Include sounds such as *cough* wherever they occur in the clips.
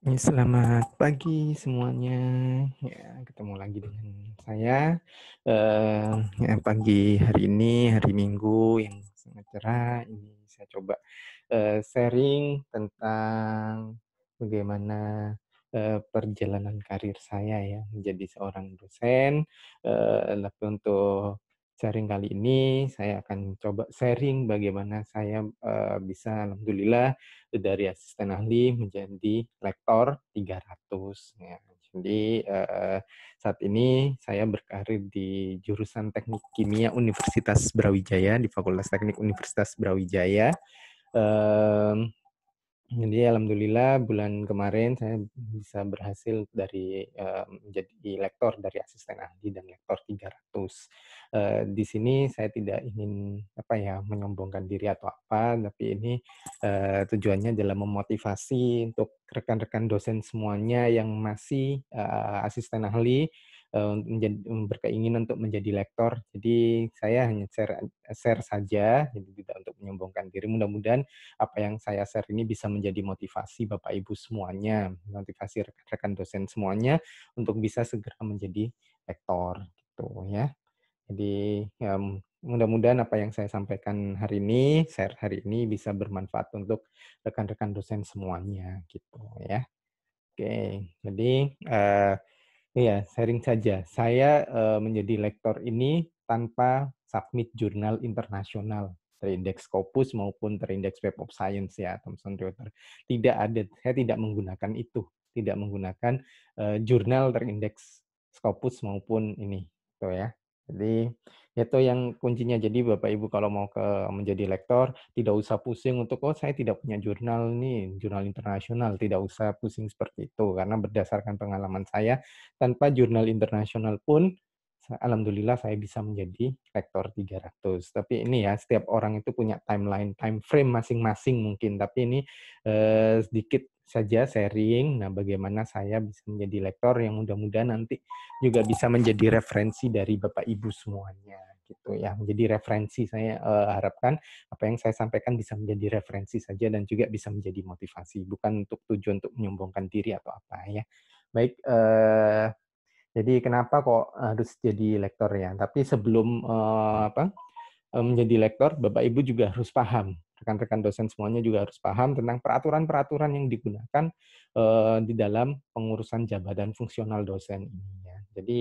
Ya, selamat pagi semuanya. Ya, ketemu lagi dengan saya uh, pagi hari ini hari Minggu yang sangat cerah. Ini saya coba uh, sharing tentang bagaimana uh, perjalanan karir saya ya menjadi seorang dosen. Uh, untuk sharing kali ini saya akan coba sharing bagaimana saya uh, bisa alhamdulillah dari asisten ahli menjadi lektor 300 ya. Jadi uh, saat ini saya berkarir di jurusan Teknik Kimia Universitas Brawijaya di Fakultas Teknik Universitas Brawijaya. Uh, jadi alhamdulillah bulan kemarin saya bisa berhasil dari uh, menjadi lektor dari asisten ahli dan lektor 300. Uh, di sini saya tidak ingin apa ya menyombongkan diri atau apa, tapi ini uh, tujuannya adalah memotivasi untuk rekan-rekan dosen semuanya yang masih uh, asisten ahli Eh, um, berkeinginan untuk menjadi lektor. Jadi saya hanya share share saja, jadi tidak untuk menyombongkan diri. Mudah-mudahan apa yang saya share ini bisa menjadi motivasi Bapak Ibu semuanya, motivasi rekan-rekan dosen semuanya untuk bisa segera menjadi lektor gitu ya. Jadi um, mudah-mudahan apa yang saya sampaikan hari ini, share hari ini bisa bermanfaat untuk rekan-rekan dosen semuanya gitu ya. Oke, jadi uh, Iya, sharing saja. Saya uh, menjadi lektor ini tanpa submit jurnal internasional terindeks Scopus maupun terindeks Web of Science ya Thomson Reuters. Tidak ada, saya tidak menggunakan itu, tidak menggunakan uh, jurnal terindeks Scopus maupun ini, Tuh ya. Jadi itu yang kuncinya. Jadi Bapak Ibu kalau mau ke menjadi lektor tidak usah pusing untuk oh saya tidak punya jurnal nih, jurnal internasional, tidak usah pusing seperti itu karena berdasarkan pengalaman saya tanpa jurnal internasional pun alhamdulillah saya bisa menjadi lektor 300. Tapi ini ya setiap orang itu punya timeline, time frame masing-masing mungkin. Tapi ini eh, sedikit saja sharing. Nah, bagaimana saya bisa menjadi lektor yang mudah-mudahan nanti juga bisa menjadi referensi dari Bapak Ibu semuanya gitu ya. Menjadi referensi saya uh, harapkan apa yang saya sampaikan bisa menjadi referensi saja dan juga bisa menjadi motivasi bukan untuk tujuan untuk menyombongkan diri atau apa ya. Baik uh, jadi kenapa kok harus jadi lektor ya? Tapi sebelum uh, apa menjadi lektor, Bapak Ibu juga harus paham rekan-rekan dosen semuanya juga harus paham tentang peraturan-peraturan yang digunakan eh, di dalam pengurusan jabatan fungsional dosen ini. Ya. Jadi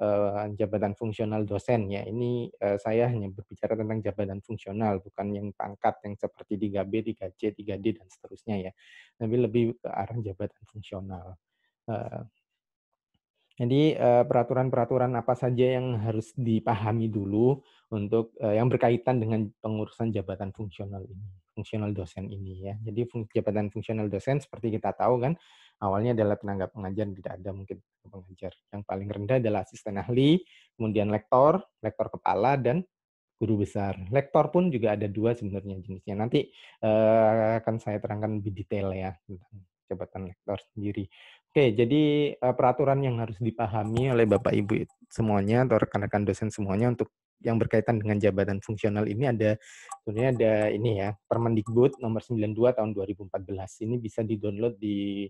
eh, jabatan fungsional dosen ya ini eh, saya hanya berbicara tentang jabatan fungsional bukan yang pangkat yang seperti 3B, 3C, 3D dan seterusnya ya. Tapi lebih ke arah jabatan fungsional. Jadi eh, peraturan-peraturan apa saja yang harus dipahami dulu untuk eh, yang berkaitan dengan pengurusan jabatan fungsional ini, fungsional dosen ini ya. Jadi jabatan fungsional dosen seperti kita tahu kan awalnya adalah tenaga pengajar tidak ada mungkin pengajar. Yang paling rendah adalah asisten ahli, kemudian lektor, lektor kepala dan guru besar. Lektor pun juga ada dua sebenarnya jenisnya. Nanti eh, akan saya terangkan lebih detail ya tentang jabatan lektor sendiri. Oke, jadi eh, peraturan yang harus dipahami oleh Bapak Ibu semuanya atau rekan-rekan dosen semuanya untuk yang berkaitan dengan jabatan fungsional ini ada sebenarnya ada ini ya Permendikbud nomor 92 tahun 2014 ini bisa di download di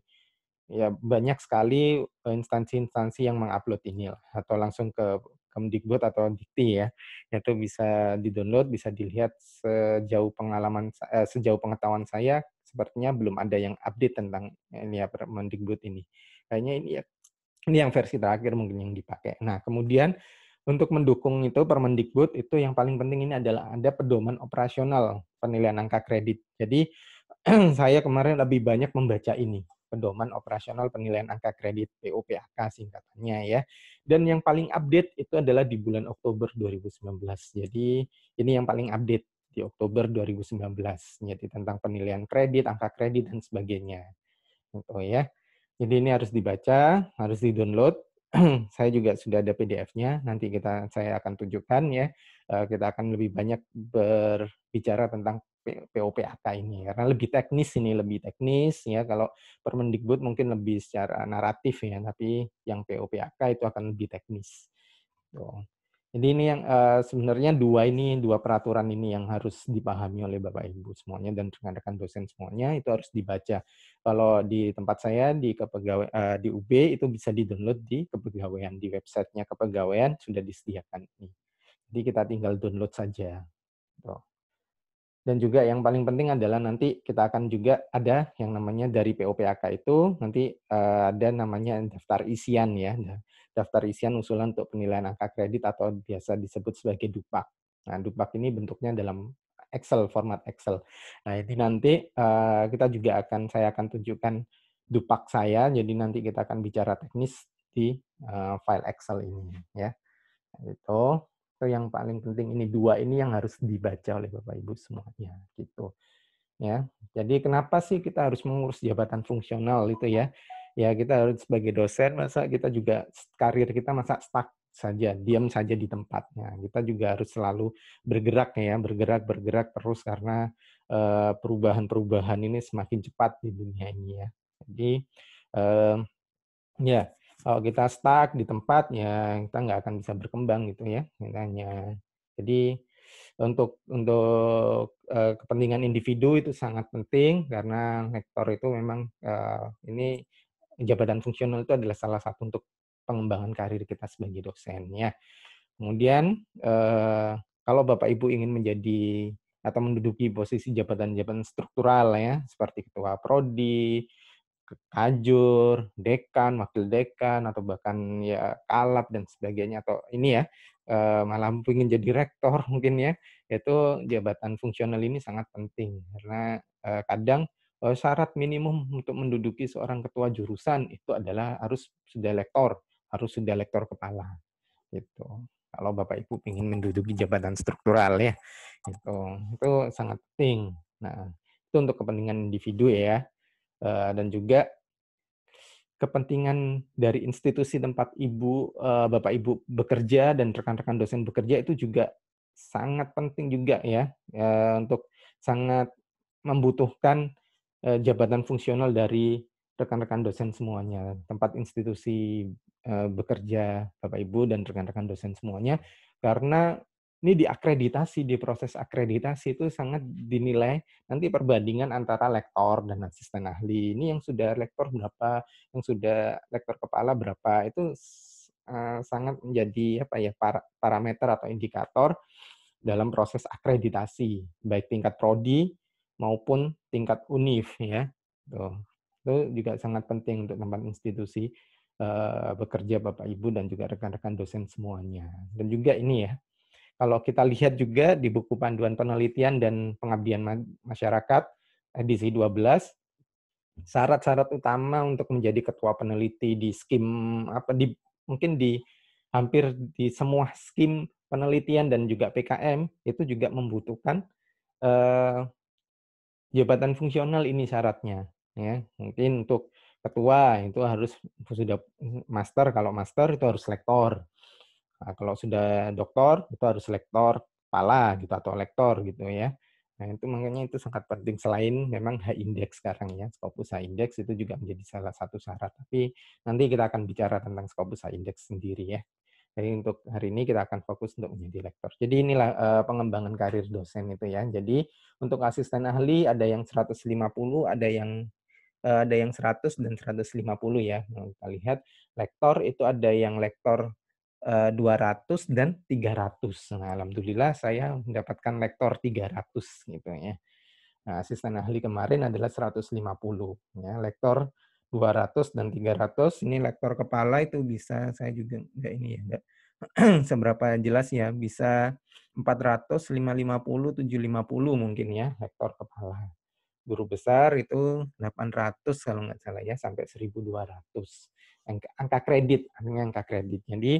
ya banyak sekali eh, instansi-instansi yang mengupload ini atau langsung ke Kemdikbud atau Dikti ya itu bisa di download, bisa dilihat sejauh pengalaman eh, sejauh pengetahuan saya sepertinya belum ada yang update tentang ini ya Permendikbud ini. Kayaknya ini ya, ini yang versi terakhir mungkin yang dipakai. Nah, kemudian untuk mendukung itu Permendikbud itu yang paling penting ini adalah ada pedoman operasional penilaian angka kredit. Jadi *clears throat* saya kemarin lebih banyak membaca ini pedoman operasional penilaian angka kredit POPAK singkatannya ya. Dan yang paling update itu adalah di bulan Oktober 2019. Jadi ini yang paling update di Oktober 2019, jadi tentang penilaian kredit, angka kredit, dan sebagainya. Gitu ya. Jadi ini harus dibaca, harus di-download. *clears throat* saya juga sudah ada PDF-nya, nanti kita saya akan tunjukkan ya. Eh, kita akan lebih banyak berbicara tentang POPAK ini karena lebih teknis ini lebih teknis ya kalau Permendikbud mungkin lebih secara naratif ya tapi yang POPAK itu akan lebih teknis. Tuh. Jadi ini yang uh, sebenarnya dua ini dua peraturan ini yang harus dipahami oleh Bapak Ibu semuanya dan rekan-rekan dosen semuanya itu harus dibaca. Kalau di tempat saya di kepegawai uh, di UB itu bisa di download di kepegawaian di websitenya kepegawaian sudah disediakan ini. Jadi kita tinggal download saja. Tuh. Gitu. Dan juga yang paling penting adalah nanti kita akan juga ada yang namanya dari POPAK itu nanti uh, ada namanya daftar isian ya daftar isian usulan untuk penilaian angka kredit atau biasa disebut sebagai dupak. Nah, dupak ini bentuknya dalam Excel format Excel. Nah, ini nanti uh, kita juga akan saya akan tunjukkan dupak saya. Jadi nanti kita akan bicara teknis di uh, file Excel ini ya. Itu itu yang paling penting ini dua ini yang harus dibaca oleh Bapak Ibu semuanya gitu. Ya. Jadi kenapa sih kita harus mengurus jabatan fungsional itu ya? ya kita harus sebagai dosen masa kita juga karir kita masa stuck saja diam saja di tempatnya kita juga harus selalu bergerak ya bergerak bergerak terus karena eh, perubahan-perubahan ini semakin cepat di dunia ini ya jadi eh, ya kalau kita stuck di tempatnya kita nggak akan bisa berkembang gitu ya hanya jadi untuk untuk eh, kepentingan individu itu sangat penting karena lektor itu memang ini jabatan fungsional itu adalah salah satu untuk pengembangan karir kita sebagai dosen ya. Kemudian eh, kalau Bapak Ibu ingin menjadi atau menduduki posisi jabatan-jabatan struktural ya seperti ketua prodi, kajur, dekan, wakil dekan atau bahkan ya kalap dan sebagainya atau ini ya eh, malah ingin jadi rektor mungkin ya itu jabatan fungsional ini sangat penting karena eh, kadang Eh, syarat minimum untuk menduduki seorang ketua jurusan itu adalah harus sudah lektor, harus sudah lektor kepala. Gitu. Kalau Bapak Ibu ingin menduduki jabatan struktural ya, itu itu sangat penting. Nah, itu untuk kepentingan individu ya. Eh, dan juga kepentingan dari institusi tempat ibu eh, bapak ibu bekerja dan rekan-rekan dosen bekerja itu juga sangat penting juga ya untuk sangat membutuhkan Eh, jabatan fungsional dari rekan-rekan dosen semuanya, tempat institusi eh, bekerja Bapak Ibu dan rekan-rekan dosen semuanya, karena ini diakreditasi di proses akreditasi itu sangat dinilai nanti perbandingan antara lektor dan asisten ahli. Ini yang sudah lektor berapa, yang sudah lektor kepala berapa, itu eh, sangat menjadi apa ya parameter atau indikator dalam proses akreditasi, baik tingkat prodi maupun tingkat univ ya. Gitu. Itu juga sangat penting untuk tempat institusi eh, bekerja Bapak Ibu dan juga rekan-rekan dosen semuanya. Dan juga ini ya, kalau kita lihat juga di buku panduan penelitian dan pengabdian masyarakat edisi 12 syarat-syarat utama untuk menjadi ketua peneliti di skim apa di mungkin di hampir di semua skim penelitian dan juga PKM itu juga membutuhkan eh, jabatan fungsional ini syaratnya ya mungkin untuk ketua itu harus sudah master kalau master itu harus lektor nah, kalau sudah doktor itu harus lektor kepala gitu atau lektor gitu ya nah itu makanya itu sangat penting selain memang H index sekarang ya Scopus H index itu juga menjadi salah satu syarat tapi nanti kita akan bicara tentang Scopus H index sendiri ya jadi untuk hari ini kita akan fokus untuk menjadi lektor. Jadi inilah uh, pengembangan karir dosen itu ya. Jadi untuk asisten ahli ada yang 150, ada yang uh, ada yang 100 dan 150 ya. Nah, kita lihat lektor itu ada yang lektor uh, eh, 200 dan 300. Nah, alhamdulillah saya mendapatkan lektor 300 gitu ya. Nah, asisten ahli kemarin adalah 150 ya. Lektor 200 dan 300 ini lektor kepala itu bisa saya juga enggak ini ya enggak *clears throat* seberapa jelas ya bisa 400 550 750 mungkin ya lektor kepala guru besar itu 800 kalau nggak salah ya sampai 1200 angka, angka kredit, angka kredit. Jadi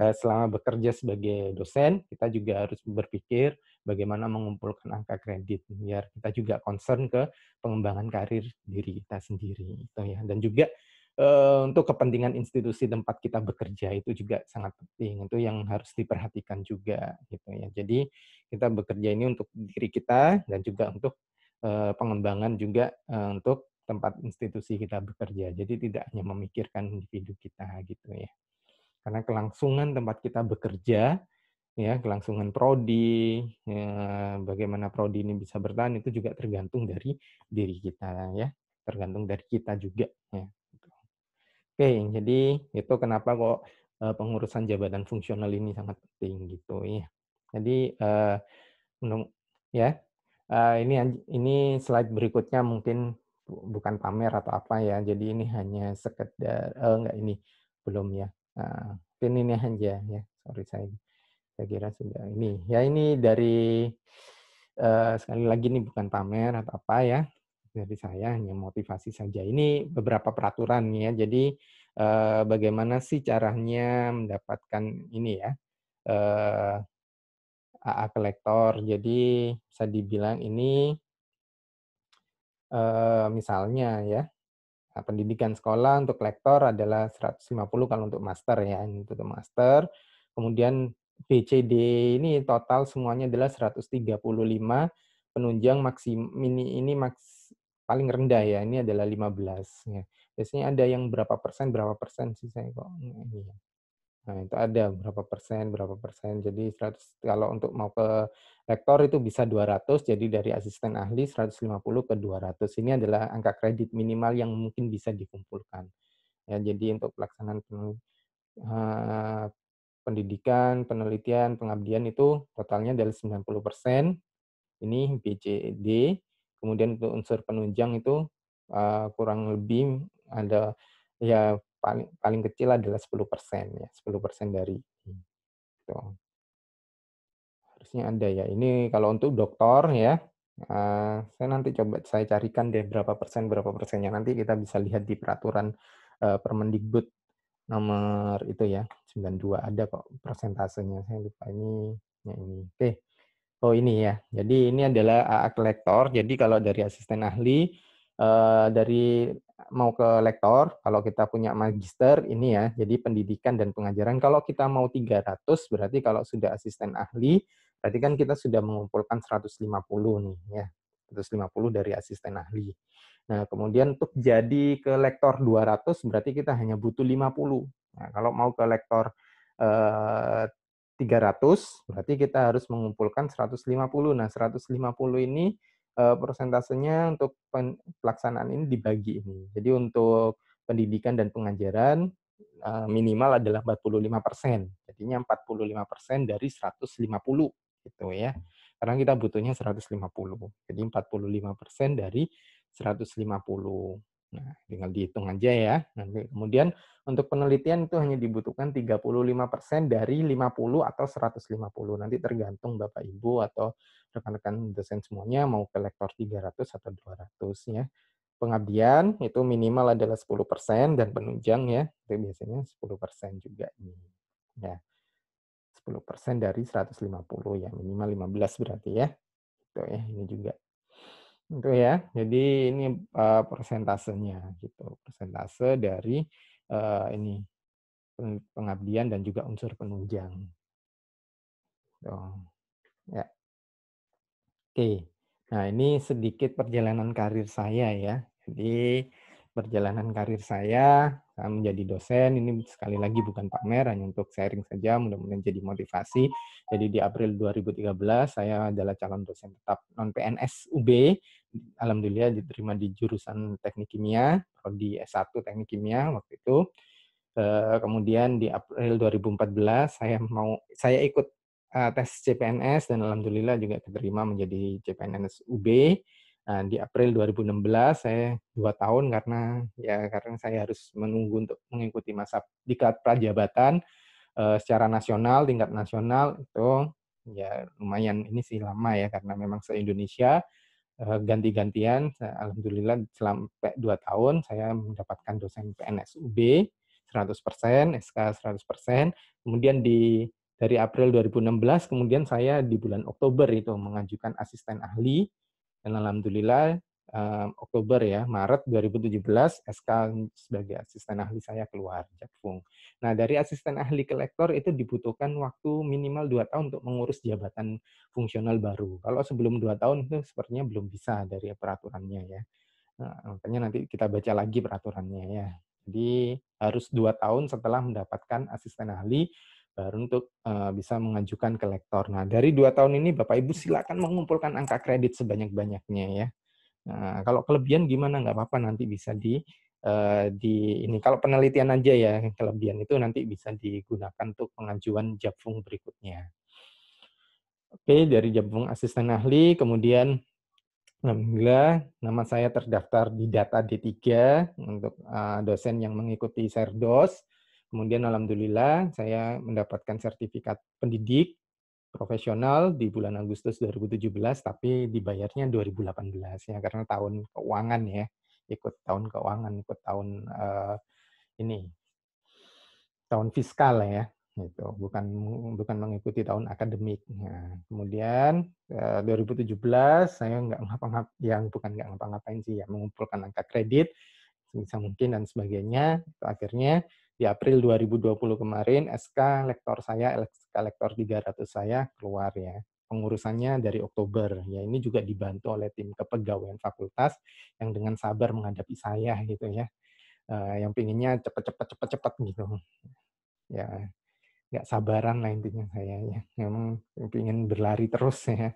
eh, selama bekerja sebagai dosen, kita juga harus berpikir bagaimana mengumpulkan angka kredit biar kita juga concern ke pengembangan karir diri kita sendiri itu ya. Dan juga eh, untuk kepentingan institusi tempat kita bekerja itu juga sangat penting itu yang harus diperhatikan juga gitu ya jadi kita bekerja ini untuk diri kita dan juga untuk eh, pengembangan juga untuk tempat institusi kita bekerja. Jadi tidak hanya memikirkan individu kita gitu ya. Karena kelangsungan tempat kita bekerja, ya kelangsungan prodi, ya, bagaimana prodi ini bisa bertahan itu juga tergantung dari diri kita ya, tergantung dari kita juga ya. Oke, jadi itu kenapa kok eh, pengurusan jabatan fungsional ini sangat penting gitu iya. eh, ya. Jadi uh, eh, ya uh, ini ini slide berikutnya mungkin bukan pamer atau apa ya. Jadi ini hanya sekedar eh, enggak ini belum ya. Nah, ini hanya ya. Sorry saya saya kira sudah ini. Ya ini dari eh, sekali lagi ini bukan pamer atau apa ya. jadi saya hanya motivasi saja. Ini beberapa peraturan ya. Jadi eh, bagaimana sih caranya mendapatkan ini ya. Eh, AA kolektor. Jadi bisa dibilang ini misalnya ya pendidikan sekolah untuk lektor adalah 150 kalau untuk master ya untuk master kemudian BCD ini total semuanya adalah 135 penunjang maksim ini ini maks paling rendah ya ini adalah 15 ya. Biasanya ada yang berapa persen berapa persen sih saya kok ini. Ya. Nah, itu ada berapa persen, berapa persen. Jadi 100 kalau untuk mau ke rektor itu bisa 200, jadi dari asisten ahli 150 ke 200. Ini adalah angka kredit minimal yang mungkin bisa dikumpulkan. Ya, jadi untuk pelaksanaan eh, pendidikan, penelitian, pengabdian itu totalnya dari 90 persen. Ini BCD. Kemudian untuk unsur penunjang itu eh, kurang lebih ada ya paling paling kecil adalah 10% ya, 10% dari itu. Harusnya ada ya. Ini kalau untuk dokter ya, eh, saya nanti coba saya carikan deh berapa persen berapa persennya. Nanti kita bisa lihat di peraturan uh, Permendikbud nomor itu ya 92 ada kok persentasenya. Saya lupa ini ya ini. Oke. Oh ini ya. Jadi ini adalah AA Jadi kalau dari asisten ahli eh, dari mau ke lektor, kalau kita punya magister ini ya, jadi pendidikan dan pengajaran. Kalau kita mau 300 berarti kalau sudah asisten ahli, berarti kan kita sudah mengumpulkan 150 nih ya. 150 dari asisten ahli. Nah, kemudian untuk jadi ke lektor 200 berarti kita hanya butuh 50. Nah, kalau mau ke lektor eh, 300 berarti kita harus mengumpulkan 150. Nah, 150 ini uh, persentasenya untuk pen, pelaksanaan ini dibagi ini. Jadi untuk pendidikan dan pengajaran uh, minimal adalah 45 persen. Jadinya 45 persen dari 150 gitu ya. Karena kita butuhnya 150. Jadi 45 persen dari 150. Nah, tinggal dihitung aja ya. Nanti kemudian untuk penelitian itu hanya dibutuhkan 35% dari 50 atau 150. Nanti tergantung Bapak Ibu atau rekan-rekan dosen semuanya mau ke lektor 300 atau 200 ya. Pengabdian itu minimal adalah 10% dan penunjang ya, itu biasanya 10% juga ini. Ya. 10% dari 150 ya, minimal 15 berarti ya. Itu ya, ini juga. Itu ya. Jadi ini uh, persentasenya gitu, persentase dari uh, ini pengabdian dan juga unsur penunjang. gitu. Ya. Oke. Nah, ini sedikit perjalanan karir saya ya. Jadi perjalanan karir saya menjadi kan dosen ini sekali lagi bukan pamer hanya untuk sharing saja mudah-mudahan jadi motivasi jadi di April 2013 saya adalah calon dosen tetap non PNS UB alhamdulillah diterima di jurusan teknik kimia di S1 teknik kimia waktu itu eh, kemudian di April 2014 saya mau saya ikut eh, tes CPNS dan alhamdulillah juga diterima menjadi CPNS UB Nah, di April 2016 saya dua tahun karena ya karena saya harus menunggu untuk mengikuti masa diklat prajabatan eh, secara nasional, tingkat nasional itu ya lumayan ini sih lama ya karena memang se-Indonesia eh, ganti-gantian alhamdulillah selama dua tahun saya mendapatkan dosen PNS UB 100%, SK 100%. Kemudian di dari April 2016 kemudian saya di bulan Oktober itu mengajukan asisten ahli dan alhamdulillah um, Oktober ya, Maret 2017 SK sebagai asisten ahli saya keluar Jakfung. Nah, dari asisten ahli ke kolektor itu dibutuhkan waktu minimal dua tahun untuk mengurus jabatan fungsional baru. Kalau sebelum dua tahun itu sepertinya belum bisa dari peraturannya ya. Nah, makanya nanti kita baca lagi peraturannya ya. Jadi harus dua tahun setelah mendapatkan asisten ahli baru untuk uh, bisa mengajukan ke lektor. Nah, dari dua tahun ini Bapak Ibu silakan mengumpulkan angka kredit sebanyak-banyaknya ya. Nah, kalau kelebihan gimana nggak apa-apa nanti bisa di uh, di ini kalau penelitian aja ya kelebihan itu nanti bisa digunakan untuk pengajuan jabung berikutnya. Oke, dari jabung asisten ahli kemudian Alhamdulillah, nama saya terdaftar di data D3 untuk uh, dosen yang mengikuti Serdos Kemudian alhamdulillah saya mendapatkan sertifikat pendidik profesional di bulan Agustus 2017 tapi dibayarnya 2018 ya karena tahun keuangan ya ikut tahun keuangan ikut tahun uh, ini tahun fiskal ya gitu bukan bukan mengikuti tahun akademik nah, kemudian eh, uh, 2017 saya nggak ngapa-ngap yang bukan nggak ngapa-ngapain sih ya mengumpulkan angka kredit sebisa mungkin dan sebagainya akhirnya di April 2020 kemarin SK lektor saya, SK lektor 300 saya keluar ya. Pengurusannya dari Oktober. Ya ini juga dibantu oleh tim kepegawaian fakultas yang dengan sabar menghadapi saya gitu ya. Eh, yang pinginnya cepet-cepet cepet-cepet gitu. Ya nggak sabaran lah intinya saya ya. Memang ingin berlari terus ya.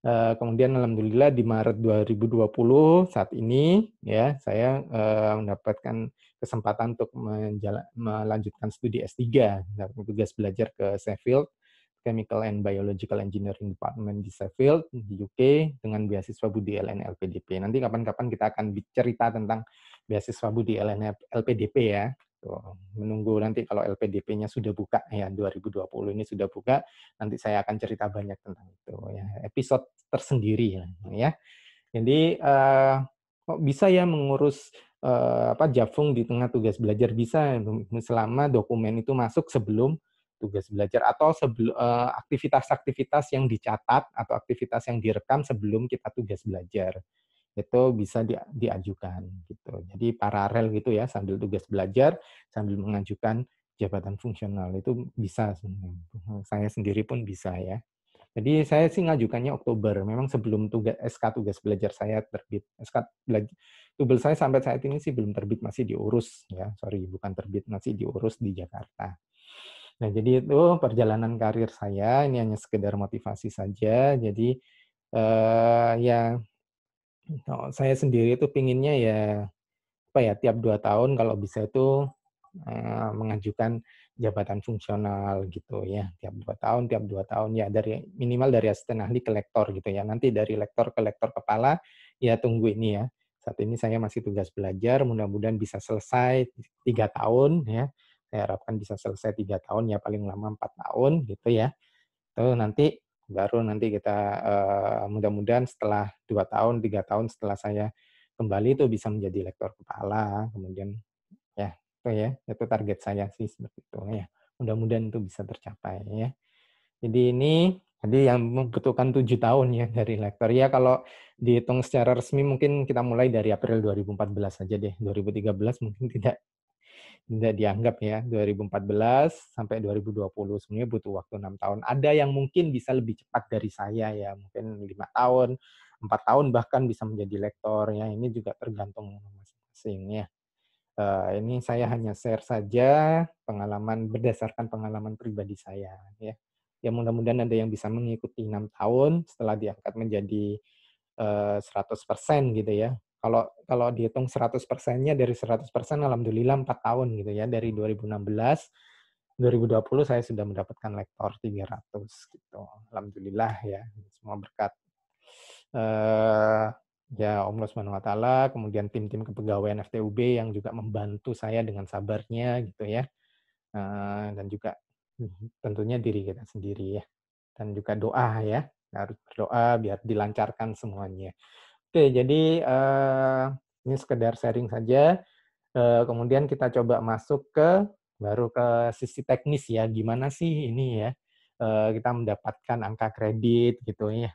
Eh, kemudian alhamdulillah di Maret 2020 saat ini ya saya eh, mendapatkan kesempatan untuk menjala, melanjutkan studi S3, nah, tugas belajar ke Sheffield, Chemical and Biological Engineering Department di Sheffield, di UK, dengan beasiswa Budi LN LPDP. Nanti kapan-kapan kita akan cerita tentang beasiswa Budi LN LPDP ya. Tuh, menunggu nanti kalau LPDP-nya sudah buka ya 2020 ini sudah buka nanti saya akan cerita banyak tentang itu ya episode tersendiri ya, ya. jadi uh, kok bisa ya mengurus eh, apa jafung di tengah tugas belajar bisa selama dokumen itu masuk sebelum tugas belajar atau sebelum eh, aktivitas-aktivitas yang dicatat atau aktivitas yang direkam sebelum kita tugas belajar itu bisa di, diajukan gitu. Jadi paralel gitu ya sambil tugas belajar sambil mengajukan jabatan fungsional itu bisa saya sendiri pun bisa ya. Jadi saya sih ngajukannya Oktober. Memang sebelum tugas SK tugas belajar saya terbit. SK Tubel saya sampai saat ini sih belum terbit, masih diurus ya. Sorry, bukan terbit, masih diurus di Jakarta. Nah, jadi itu perjalanan karir saya ini hanya sekedar motivasi saja. Jadi eh, ya saya sendiri itu pinginnya ya apa ya tiap dua tahun kalau bisa itu eh, mengajukan jabatan fungsional gitu ya tiap dua tahun tiap dua tahun ya dari minimal dari asisten ahli ke lektor gitu ya nanti dari lektor ke lektor kepala ya tunggu ini ya saat ini saya masih tugas belajar, mudah-mudahan bisa selesai tiga tahun ya. Saya harapkan bisa selesai tiga tahun ya paling lama empat tahun gitu ya. Itu nanti baru nanti kita eh, mudah-mudahan setelah dua tahun tiga tahun setelah saya kembali itu bisa menjadi lektor kepala kemudian ya itu ya itu target saya sih seperti itu ya mudah-mudahan itu bisa tercapai ya jadi ini jadi yang membutuhkan tujuh tahun ya dari lektor. Ya kalau dihitung secara resmi mungkin kita mulai dari April 2014 aja deh. 2013 mungkin tidak tidak dianggap ya. 2014 sampai 2020 sebenarnya butuh waktu enam tahun. Ada yang mungkin bisa lebih cepat dari saya ya, mungkin lima tahun, empat tahun bahkan bisa menjadi lektor ya. Ini juga tergantung masing-masing ya. Uh, ini saya hanya share saja pengalaman berdasarkan pengalaman pribadi saya ya ya mudah-mudahan ada yang bisa mengikuti enam tahun setelah diangkat menjadi uh, eh, 100% gitu ya. Kalau kalau dihitung 100 persennya dari 100 persen, alhamdulillah 4 tahun gitu ya. Dari 2016, 2020 saya sudah mendapatkan lektor 300 gitu. Alhamdulillah ya, semua berkat uh, ya Allah Subhanahu Wa Taala. Kemudian tim-tim kepegawaian FTUB yang juga membantu saya dengan sabarnya gitu ya. Uh, dan juga Mhm, tentunya diri kita sendiri ya dan juga doa ya harus berdoa biar dilancarkan semuanya oke jadi eh, ini sekedar sharing saja eh, kemudian kita coba masuk ke baru ke sisi teknis ya gimana sih ini ya eh, kita mendapatkan angka kredit gitu ya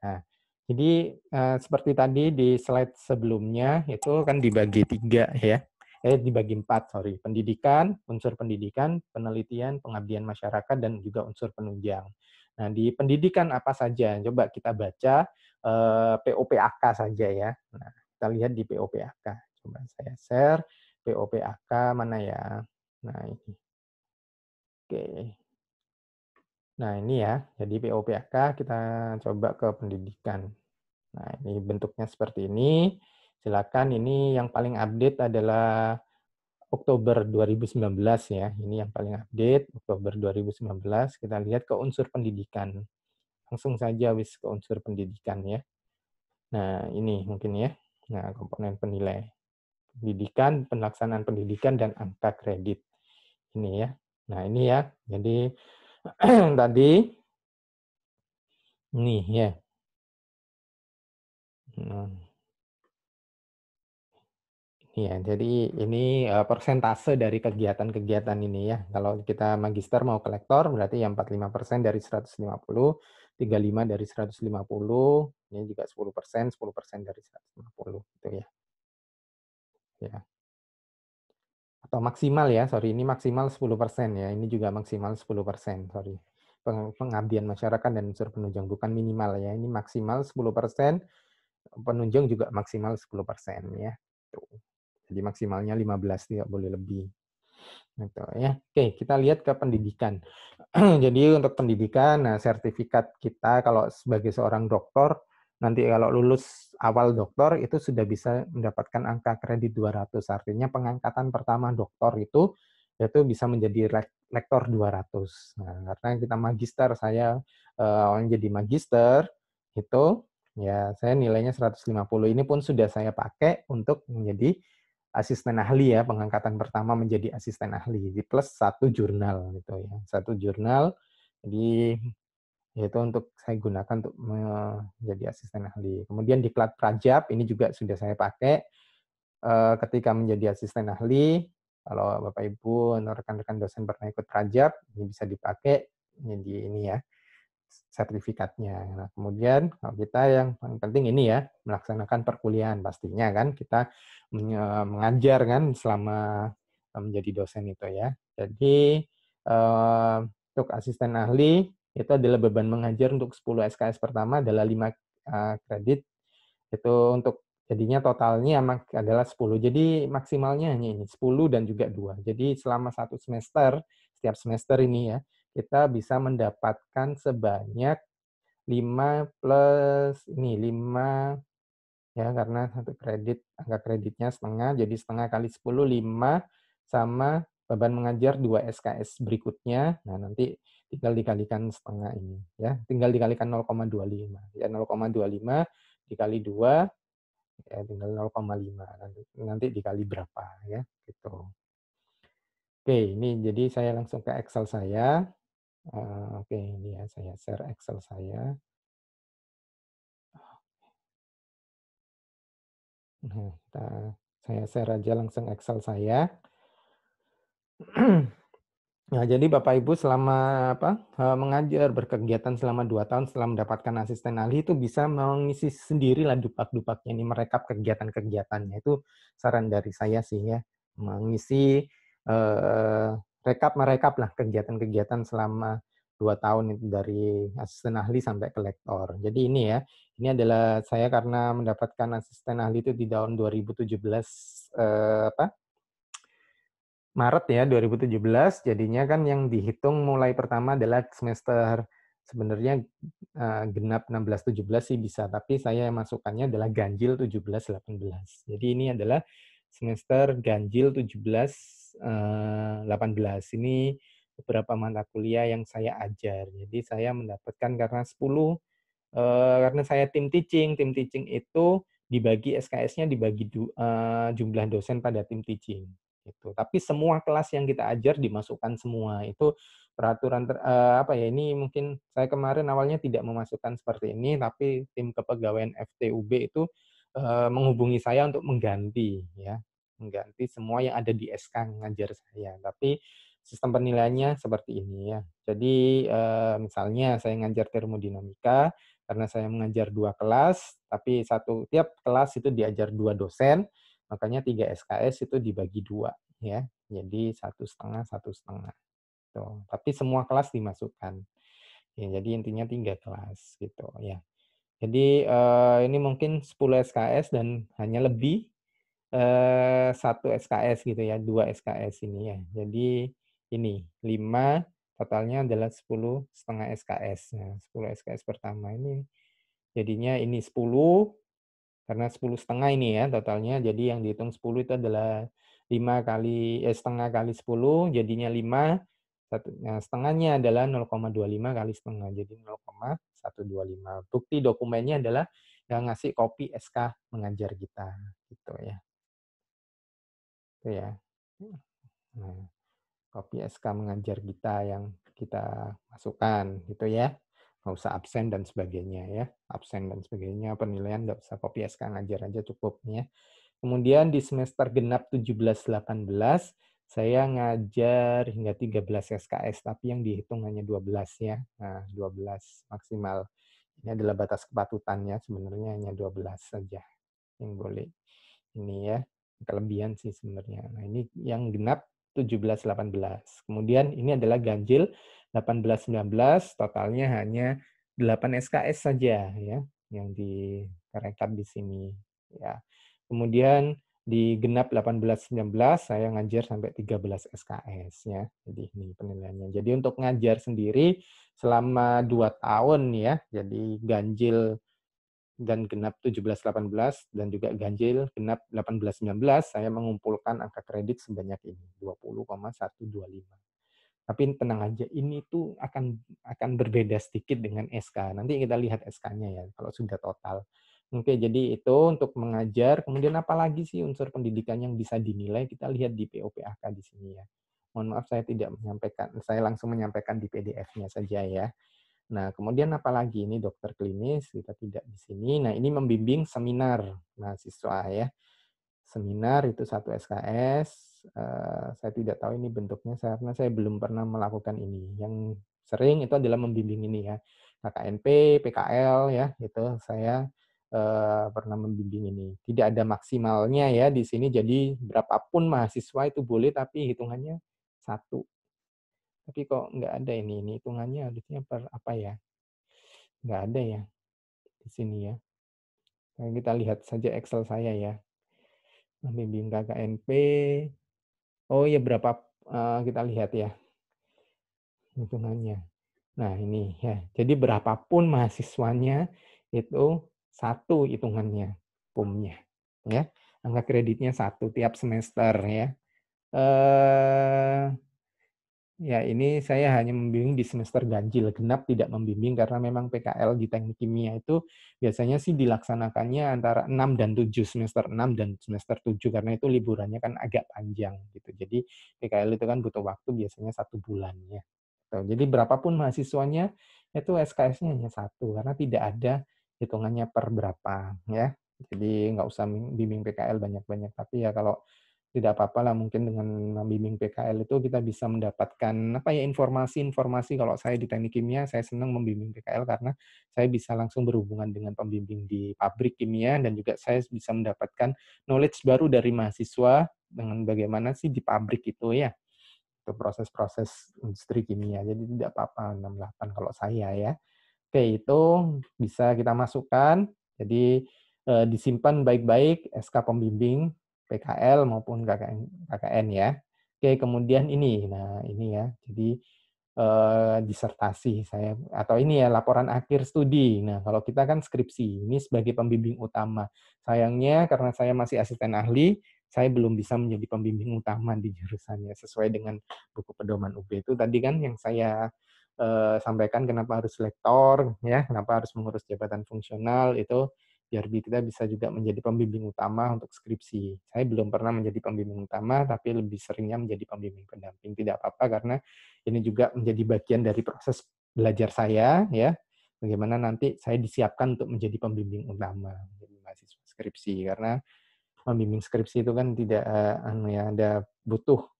nah jadi seperti tadi di slide sebelumnya itu kan dibagi tiga ya eh dibagi empat sorry pendidikan unsur pendidikan penelitian pengabdian masyarakat dan juga unsur penunjang nah di pendidikan apa saja coba kita baca eh, POPAK saja ya nah kita lihat di POPAK coba saya share POPAK mana ya nah ini oke nah ini ya jadi POPAK kita coba ke pendidikan nah ini bentuknya seperti ini Silakan ini yang paling update adalah Oktober 2019 ya. Ini yang paling update Oktober 2019. Kita lihat ke unsur pendidikan. Langsung saja wis ke unsur pendidikan ya. Nah, ini mungkin ya. Nah, komponen penilai pendidikan, pelaksanaan pendidikan dan angka kredit. Ini ya. Nah, ini ya. Jadi *clears throat* tadi ini ya. Hmm. Iya, jadi ini uh, persentase dari kegiatan-kegiatan ini ya. Kalau kita magister mau kolektor berarti yang 45% dari 150, 35 dari 150, ini juga 10%, 10% dari 150 gitu ya. Ya. Atau maksimal ya, sorry ini maksimal 10% ya. Ini juga maksimal 10%, sorry. Pengabdian masyarakat dan unsur penunjang bukan minimal ya. Ini maksimal 10%, penunjang juga maksimal 10% ya. Tuh. Gitu. Jadi maksimalnya 15 tidak boleh lebih. Gitu, ya. Oke, kita lihat ke pendidikan. *clears throat* Jadi untuk pendidikan, nah sertifikat kita kalau sebagai seorang dokter, nanti kalau lulus awal dokter itu sudah bisa mendapatkan angka kredit 200. Artinya pengangkatan pertama dokter itu yaitu bisa menjadi lektor 200. Nah, karena kita magister, saya eh, jadi magister itu ya saya nilainya 150. Ini pun sudah saya pakai untuk menjadi asisten ahli ya pengangkatan pertama menjadi asisten ahli di plus satu jurnal gitu ya satu jurnal jadi itu untuk saya gunakan untuk menjadi asisten ahli kemudian di diklat prajab ini juga sudah saya pakai eh, ketika menjadi asisten ahli kalau bapak ibu rekan-rekan dosen pernah ikut prajab ini bisa dipakai jadi ini ya sertifikatnya. Nah, kemudian kalau kita yang paling penting ini ya melaksanakan perkuliahan pastinya kan kita mengajar kan selama eh, menjadi dosen itu ya. Jadi eh, untuk asisten ahli itu adalah beban mengajar untuk 10 SKS pertama adalah 5 eh, kredit itu untuk jadinya totalnya adalah 10. Jadi maksimalnya hanya ini 10 dan juga 2. Jadi selama satu semester setiap semester ini ya kita bisa mendapatkan sebanyak 5 plus ini 5 ya karena satu kredit angka kreditnya setengah jadi setengah kali 10 5 sama beban mengajar 2 SKS berikutnya. Nah, nanti tinggal dikalikan setengah ini ya. Tinggal dikalikan 0,25. Ya 0,25 dikali 2 ya tinggal 0,5 nanti, nanti dikali berapa ya gitu. Oke, ini jadi saya langsung ke Excel saya. Eh, oke, okay, ini ya saya share Excel saya. Nah, kita, saya share aja langsung Excel saya. *clears throat* Nah, jadi Bapak Ibu selama apa eh, mengajar berkegiatan selama dua tahun setelah mendapatkan asisten ahli itu bisa mengisi sendiri lah dupak-dupaknya ini merekap kegiatan-kegiatannya itu saran dari saya sih ya mengisi eh, rekap merekap lah kegiatan-kegiatan selama dua tahun itu dari asisten ahli sampai ke lektor. Jadi ini ya, ini adalah saya karena mendapatkan asisten ahli itu di tahun 2017 eh, apa? Maret ya 2017. Jadinya kan yang dihitung mulai pertama adalah semester sebenarnya eh, genap 16 17 sih bisa, tapi saya masukannya adalah ganjil 17 18. Jadi ini adalah semester ganjil 17 Eh, ini beberapa mata kuliah yang saya ajar. Jadi saya mendapatkan karena 10 eh, karena saya tim teaching, tim teaching itu dibagi SKS-nya dibagi eh, jumlah dosen pada tim teaching gitu. Tapi semua kelas yang kita ajar dimasukkan semua. Itu peraturan ter, apa ya ini mungkin saya kemarin awalnya tidak memasukkan seperti ini tapi tim kepegawaian FTUB itu menghubungi saya untuk mengganti ya mengganti semua yang ada di SK ngajar saya. Tapi sistem penilaiannya seperti ini ya. Jadi eh, misalnya saya ngajar termodinamika karena saya mengajar dua kelas, tapi satu tiap kelas itu diajar dua dosen, makanya tiga SKS itu dibagi dua ya. Jadi satu setengah satu setengah. Tuh. Tapi semua kelas dimasukkan. Ya, jadi intinya tiga kelas gitu ya. Jadi eh, ini mungkin 10 SKS dan hanya lebih eh, satu SKS gitu ya, dua SKS ini ya. Jadi ini lima totalnya adalah sepuluh setengah SKS. Nah, sepuluh SKS pertama ini jadinya ini sepuluh karena sepuluh setengah ini ya totalnya. Jadi yang dihitung sepuluh itu adalah lima kali eh, setengah kali sepuluh jadinya lima satu, nah, setengahnya adalah 0,25 kali setengah, jadi 0,125. Bukti dokumennya adalah yang ngasih kopi SK mengajar kita, gitu ya itu ya nah, kopi SK mengajar kita yang kita masukkan gitu ya nggak usah absen dan sebagainya ya absen dan sebagainya penilaian nggak usah kopi SK ngajar aja cukup ya kemudian di semester genap 17-18 saya ngajar hingga 13 SKS tapi yang dihitung hanya 12 ya nah, 12 maksimal ini adalah batas kepatutannya sebenarnya hanya 12 saja yang boleh ini ya kelebihan sih sebenarnya. Nah, ini yang genap delapan belas. Kemudian ini adalah ganjil sembilan belas. totalnya hanya 8 SKS saja ya yang direkap di sini ya. Kemudian di genap sembilan belas saya ngajar sampai 13 SKS ya. Jadi ini penilaiannya. Jadi untuk ngajar sendiri selama 2 tahun ya. Jadi ganjil dan genap 17-18 dan juga ganjil genap 18-19 saya mengumpulkan angka kredit sebanyak ini 20,125. Tapi tenang aja ini tuh akan akan berbeda sedikit dengan SK. Nanti kita lihat SK-nya ya kalau sudah total. Oke, jadi itu untuk mengajar. Kemudian apa lagi sih unsur pendidikan yang bisa dinilai? Kita lihat di POPAK di sini ya. Mohon maaf saya tidak menyampaikan, saya langsung menyampaikan di PDF-nya saja ya. Nah, kemudian apalagi ini dokter klinis kita tidak di sini. Nah, ini membimbing seminar mahasiswa ya. Seminar itu satu SKS. Eh, saya tidak tahu ini bentuknya karena saya belum pernah melakukan ini. Yang sering itu adalah membimbing ini ya. KKNP, PKL ya, itu saya eh, pernah membimbing ini. Tidak ada maksimalnya ya di sini. Jadi berapapun mahasiswa itu boleh tapi hitungannya satu tapi kok nggak ada ini ini hitungannya harusnya per apa ya nggak ada ya di sini ya nah, kita lihat saja Excel saya ya membimbing KKNP oh ya berapa uh, kita lihat ya hitungannya nah ini ya jadi berapapun mahasiswanya itu satu hitungannya pumnya ya angka kreditnya satu tiap semester ya eh Ya, ini saya hanya membimbing di semester ganjil, genap tidak membimbing karena memang PKL di teknik kimia itu biasanya sih dilaksanakannya antara 6 dan 7, semester 6 dan semester 7 karena itu liburannya kan agak panjang gitu. Jadi PKL itu kan butuh waktu biasanya satu bulannya ya. Jadi berapapun mahasiswanya itu SKS-nya hanya satu karena tidak ada hitungannya per berapa ya. Jadi nggak usah bimbing PKL banyak-banyak tapi ya kalau tidak apa-apa lah mungkin dengan membimbing PKL itu kita bisa mendapatkan apa ya informasi-informasi kalau saya di teknik kimia saya senang membimbing PKL karena saya bisa langsung berhubungan dengan pembimbing di pabrik kimia dan juga saya bisa mendapatkan knowledge baru dari mahasiswa dengan bagaimana sih di pabrik itu ya itu proses-proses industri kimia jadi tidak apa-apa 68 kalau saya ya oke itu bisa kita masukkan jadi eh, disimpan baik-baik SK pembimbing PKL maupun KKN, KKN ya. Oke, kemudian ini, nah ini ya, jadi eh, disertasi saya atau ini ya laporan akhir studi. Nah, kalau kita kan skripsi, ini sebagai pembimbing utama. Sayangnya karena saya masih asisten ahli, saya belum bisa menjadi pembimbing utama di jurusannya sesuai dengan buku pedoman UB itu tadi kan yang saya eh, sampaikan kenapa harus lektor ya, kenapa harus mengurus jabatan fungsional itu biar kita bisa juga menjadi pembimbing utama untuk skripsi. Saya belum pernah menjadi pembimbing utama, tapi lebih seringnya menjadi pembimbing pendamping. Tidak apa-apa karena ini juga menjadi bagian dari proses belajar saya, ya. Bagaimana nanti saya disiapkan untuk menjadi pembimbing utama, menjadi mahasiswa skripsi. Karena pembimbing skripsi itu kan tidak eh, anu ya, ada butuh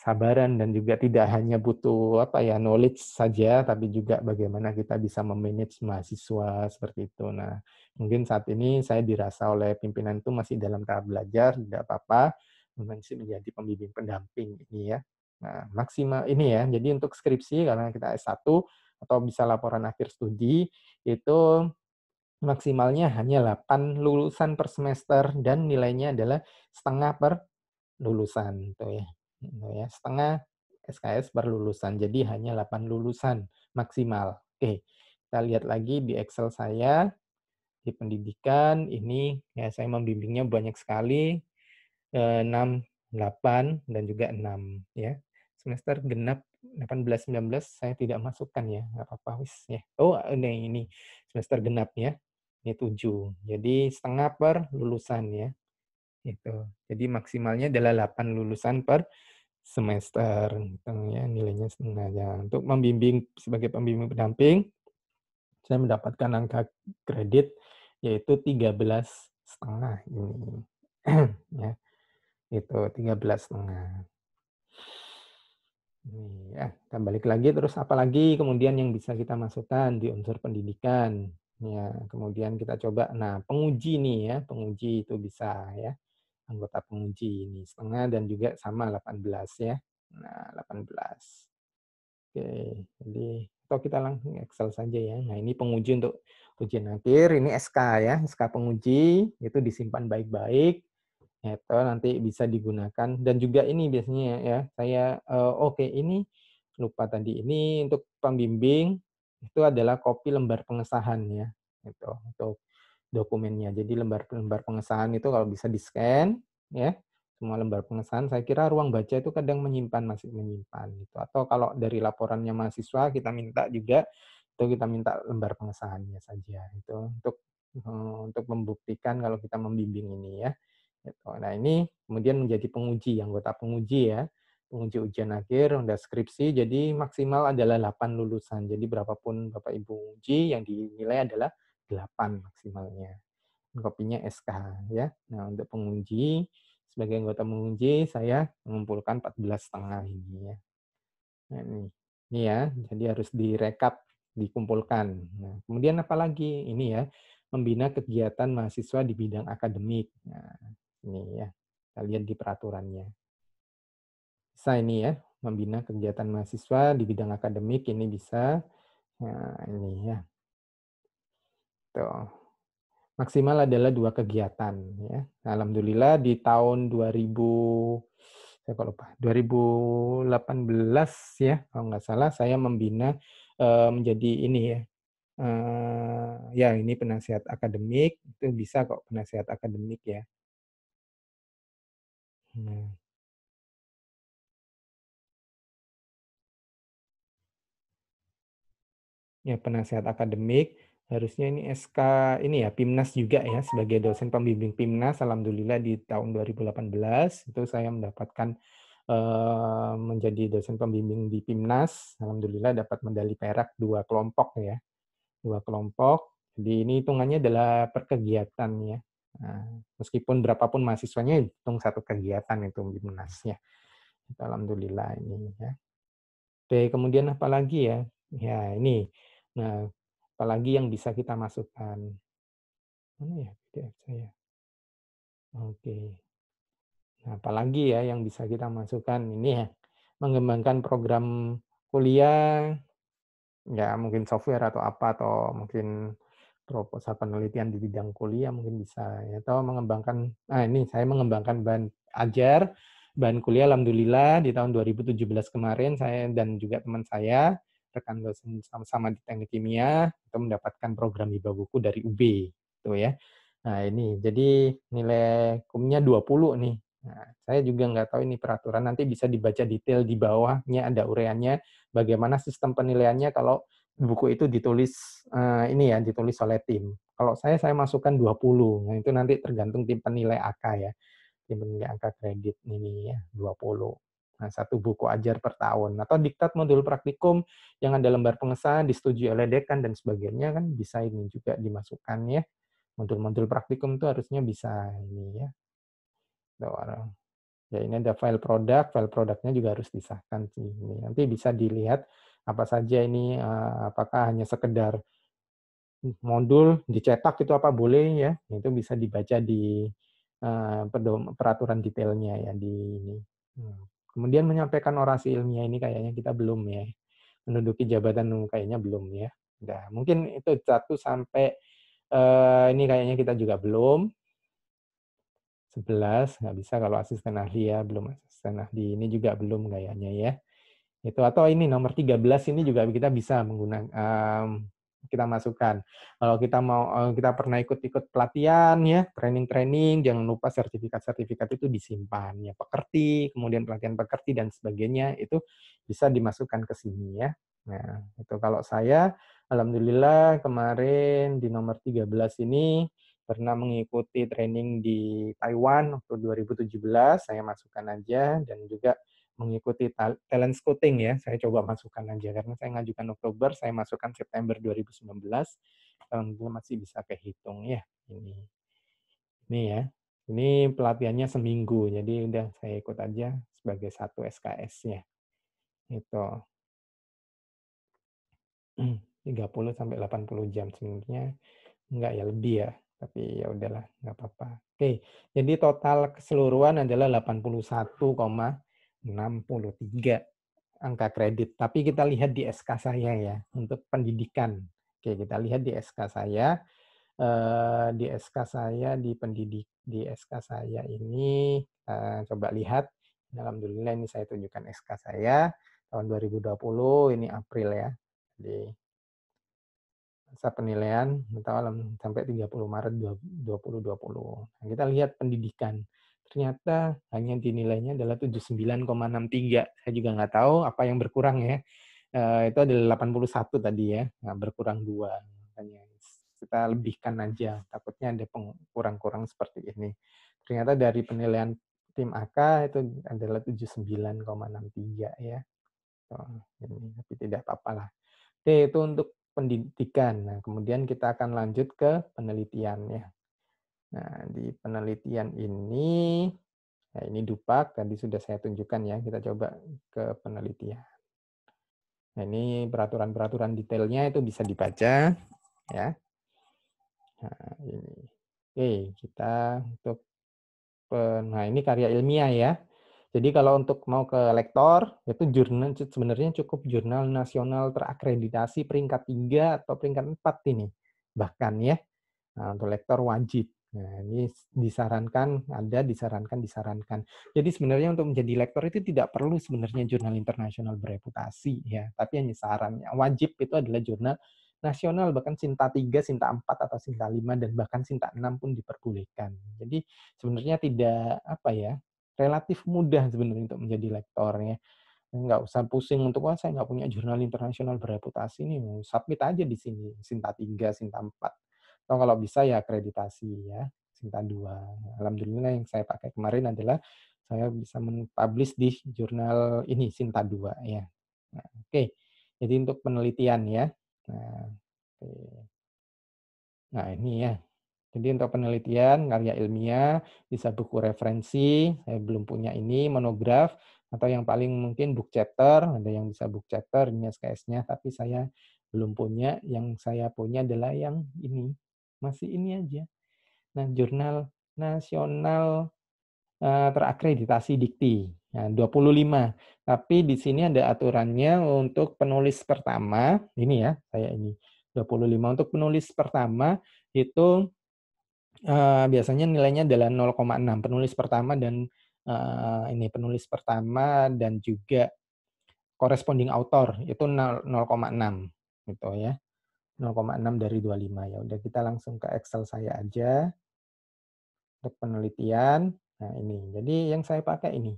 Sabaran dan juga tidak hanya butuh apa ya knowledge saja tapi juga bagaimana kita bisa memanage mahasiswa seperti itu. Nah, mungkin saat ini saya dirasa oleh pimpinan itu masih dalam tahap belajar, tidak apa-apa masih menjadi pembimbing pendamping ini ya. Nah, maksimal ini ya. Jadi untuk skripsi karena kita S1 atau bisa laporan akhir studi itu maksimalnya hanya 8 lulusan per semester dan nilainya adalah setengah per lulusan tuh ya. Gitu ya setengah SKS per lulusan. Jadi hanya 8 lulusan maksimal. Oke, kita lihat lagi di Excel saya di pendidikan ini ya saya membimbingnya banyak sekali eh, enam 6 8 dan juga 6 ya. Semester genap 18 19 saya tidak masukkan ya, nggak apa-apa wis ya. Oh, ini ini semester genap ya. Ini 7. Jadi setengah per lulusan ya. Itu. Jadi maksimalnya adalah 8 lulusan per semester gitu ya nilainya setengah ya, untuk membimbing sebagai pembimbing pendamping saya mendapatkan angka kredit yaitu 13 setengah ini *clears throat* ya itu 13 setengah ya kita balik lagi terus apalagi kemudian yang bisa kita masukkan di unsur pendidikan ya kemudian kita coba nah penguji nih ya penguji itu bisa ya anggota penguji ini setengah dan juga sama 18 ya. Nah, 18. Oke, jadi atau kita langsung Excel saja ya. Nah, ini penguji untuk ujian akhir, ini SK ya, SK penguji itu disimpan baik-baik itu nanti bisa digunakan dan juga ini biasanya ya saya uh, oke okay, ini lupa tadi ini untuk pembimbing itu adalah kopi lembar pengesahan ya itu untuk dokumennya. Jadi lembar-lembar pengesahan itu kalau bisa di-scan ya, semua lembar pengesahan saya kira ruang baca itu kadang menyimpan masih menyimpan gitu. Atau kalau dari laporannya mahasiswa kita minta juga itu kita minta lembar pengesahannya saja itu untuk eh, untuk membuktikan kalau kita membimbing ini ya. Gitu. Nah ini kemudian menjadi penguji, anggota penguji ya, penguji ujian akhir, udah skripsi, jadi maksimal adalah 8 lulusan. Jadi berapapun Bapak Ibu uji, yang dinilai adalah 8 maksimalnya. Kopinya SK ya. Nah, untuk penguji sebagai anggota pengunci saya mengumpulkan 14 setengah ini ya. Nah, ini. Ini ya, jadi harus direkap, dikumpulkan. Nah, kemudian apa lagi? Ini ya, membina kegiatan mahasiswa di bidang akademik. Nah, ini ya, kalian di peraturannya. Bisa ini ya, membina kegiatan mahasiswa di bidang akademik ini bisa. Nah, ini ya, gitu. Maksimal adalah dua kegiatan. Ya. Alhamdulillah di tahun 2000, saya kalau lupa, 2018 ya, kalau nggak salah saya membina uh, menjadi ini ya, uh, ya ini penasihat akademik, itu bisa kok penasihat akademik ya. Hmm. ya penasihat akademik harusnya ini SK ini ya Pimnas juga ya sebagai dosen pembimbing Pimnas alhamdulillah di tahun 2018 itu saya mendapatkan eh, menjadi dosen pembimbing di Pimnas alhamdulillah dapat medali perak dua kelompok ya dua kelompok jadi ini hitungannya adalah perkegiatan ya nah, meskipun berapapun mahasiswanya hitung satu kegiatan itu Pimnasnya alhamdulillah ini ya Oke, kemudian apa lagi ya ya ini nah apalagi yang bisa kita masukkan mana ya PDF saya oke nah apalagi ya yang bisa kita masukkan ini ya mengembangkan program kuliah ya mungkin software atau apa atau mungkin proposal penelitian di bidang kuliah mungkin bisa ya atau mengembangkan nah ini saya mengembangkan bahan ajar bahan kuliah alhamdulillah di tahun 2017 kemarin saya dan juga teman saya rekan dosen sama-sama di teknik kimia itu mendapatkan program hibah buku dari UB itu ya. Nah ini jadi nilai kumnya 20 nih. Nah, saya juga nggak tahu ini peraturan nanti bisa dibaca detail di bawahnya ada ureanya bagaimana sistem penilaiannya kalau buku itu ditulis uh, ini ya ditulis oleh tim. Kalau saya saya masukkan 20. Nah itu nanti tergantung tim penilai AK ya. Tim penilai angka kredit ini ya 20. Nah, satu buku ajar per tahun. Atau diktat modul praktikum yang ada lembar pengesahan, disetujui oleh dekan, dan sebagainya, kan bisa ini juga dimasukkan ya. Modul-modul praktikum itu harusnya bisa ini ya. Ya, ini ada file produk, file produknya juga harus disahkan. Ini. Nanti bisa dilihat apa saja ini, eh, apakah hanya sekedar modul dicetak itu apa boleh ya, itu bisa dibaca di eh, peraturan detailnya ya di ini. Hmm. Kemudian menyampaikan orasi ilmiah ini kayaknya kita belum ya. Menduduki jabatan kayaknya belum ya. Nah, mungkin itu satu sampai uh, ini kayaknya kita juga belum. 11 nggak bisa kalau asisten ahli ya, belum asisten ahli ini juga belum kayaknya ya. Itu atau ini nomor 13 ini juga kita bisa menggunakan um, kita masukkan. Kalau kita mau eh, kita pernah ikut-ikut pelatihan ya, training-training, jangan lupa sertifikat-sertifikat itu disimpan ya, pekerti, kemudian pelatihan pekerti dan sebagainya itu bisa dimasukkan ke sini ya. Nah, itu kalau saya alhamdulillah kemarin di nomor 13 ini pernah mengikuti training di Taiwan waktu 2017, saya masukkan aja dan juga mengikuti talent scouting ya. Saya coba masukkan aja karena saya ngajukan Oktober, saya masukkan September 2019. Alhamdulillah masih bisa kehitung ya ini. Ini ya. Ini pelatihannya seminggu. Jadi udah saya ikut aja sebagai satu SKS-nya. Itu. 30 sampai 80 jam seminggunya. Enggak ya lebih ya tapi ya udahlah nggak apa-apa. Oke, jadi total keseluruhan adalah 81, 63 angka kredit. Tapi kita lihat di SK saya ya, untuk pendidikan. Oke, kita lihat di SK saya. Eh, di SK saya, di pendidik, di SK saya ini, eh, coba lihat. dalam Alhamdulillah ini saya tunjukkan SK saya tahun 2020, ini April ya. di masa penilaian atau sampai 30 Maret 2020. puluh nah, kita lihat pendidikan ternyata hanya dinilainya adalah 79,63. Saya juga nggak tahu apa yang berkurang ya. Eh, itu adalah 81 tadi ya, nah, berkurang dua. Makanya kita lebihkan aja, takutnya ada kurang-kurang seperti ini. Ternyata dari penilaian tim AK itu adalah 79,63 ya. Oh, ini, tapi tidak apa-apa lah. Oke, itu untuk pendidikan. Nah, kemudian kita akan lanjut ke penelitiannya Nah, di penelitian ini, ya ini dupak, tadi sudah saya tunjukkan ya, kita coba ke penelitian. Nah, ini peraturan-peraturan detailnya itu bisa dibaca. ya. Nah, ini. Oke, kita untuk nah ini karya ilmiah ya. Jadi kalau untuk mau ke lektor itu jurnal sebenarnya cukup jurnal nasional terakreditasi peringkat 3 atau peringkat 4 ini. Bahkan ya. Nah, untuk lektor wajib. Nah, ini disarankan, ada disarankan, disarankan. Jadi sebenarnya untuk menjadi lektor itu tidak perlu sebenarnya jurnal internasional bereputasi ya, tapi hanya saran. Yang wajib itu adalah jurnal nasional, bahkan Sinta 3, Sinta 4, atau Sinta 5, dan bahkan Sinta 6 pun diperbolehkan. Jadi sebenarnya tidak, apa ya, relatif mudah sebenarnya untuk menjadi lektornya. Nggak usah pusing untuk, wah saya nggak punya jurnal internasional bereputasi nih, submit aja di sini, Sinta 3, Sinta 4 atau oh, kalau bisa ya akreditasi ya Sinta dua Alhamdulillah yang saya pakai kemarin adalah saya bisa mempublish di jurnal ini Sinta dua ya. Nah, oke. Okay. Jadi untuk penelitian ya. Nah, okay. nah ini ya. Jadi untuk penelitian karya ilmiah bisa buku referensi, saya belum punya ini monograf atau yang paling mungkin book chapter, ada yang bisa book chapter ini SKS-nya tapi saya belum punya. Yang saya punya adalah yang ini masih ini aja. Nah, jurnal nasional uh, terakreditasi dikti. Nah, 25. Tapi di sini ada aturannya untuk penulis pertama, ini ya, saya ini 25 untuk penulis pertama itu uh, biasanya nilainya adalah 0,6 penulis pertama dan uh, ini penulis pertama dan juga corresponding author itu 0,6 gitu ya. 0,6 dari 25 ya. Udah kita langsung ke Excel saya aja untuk penelitian. Nah, ini. Jadi yang saya pakai ini.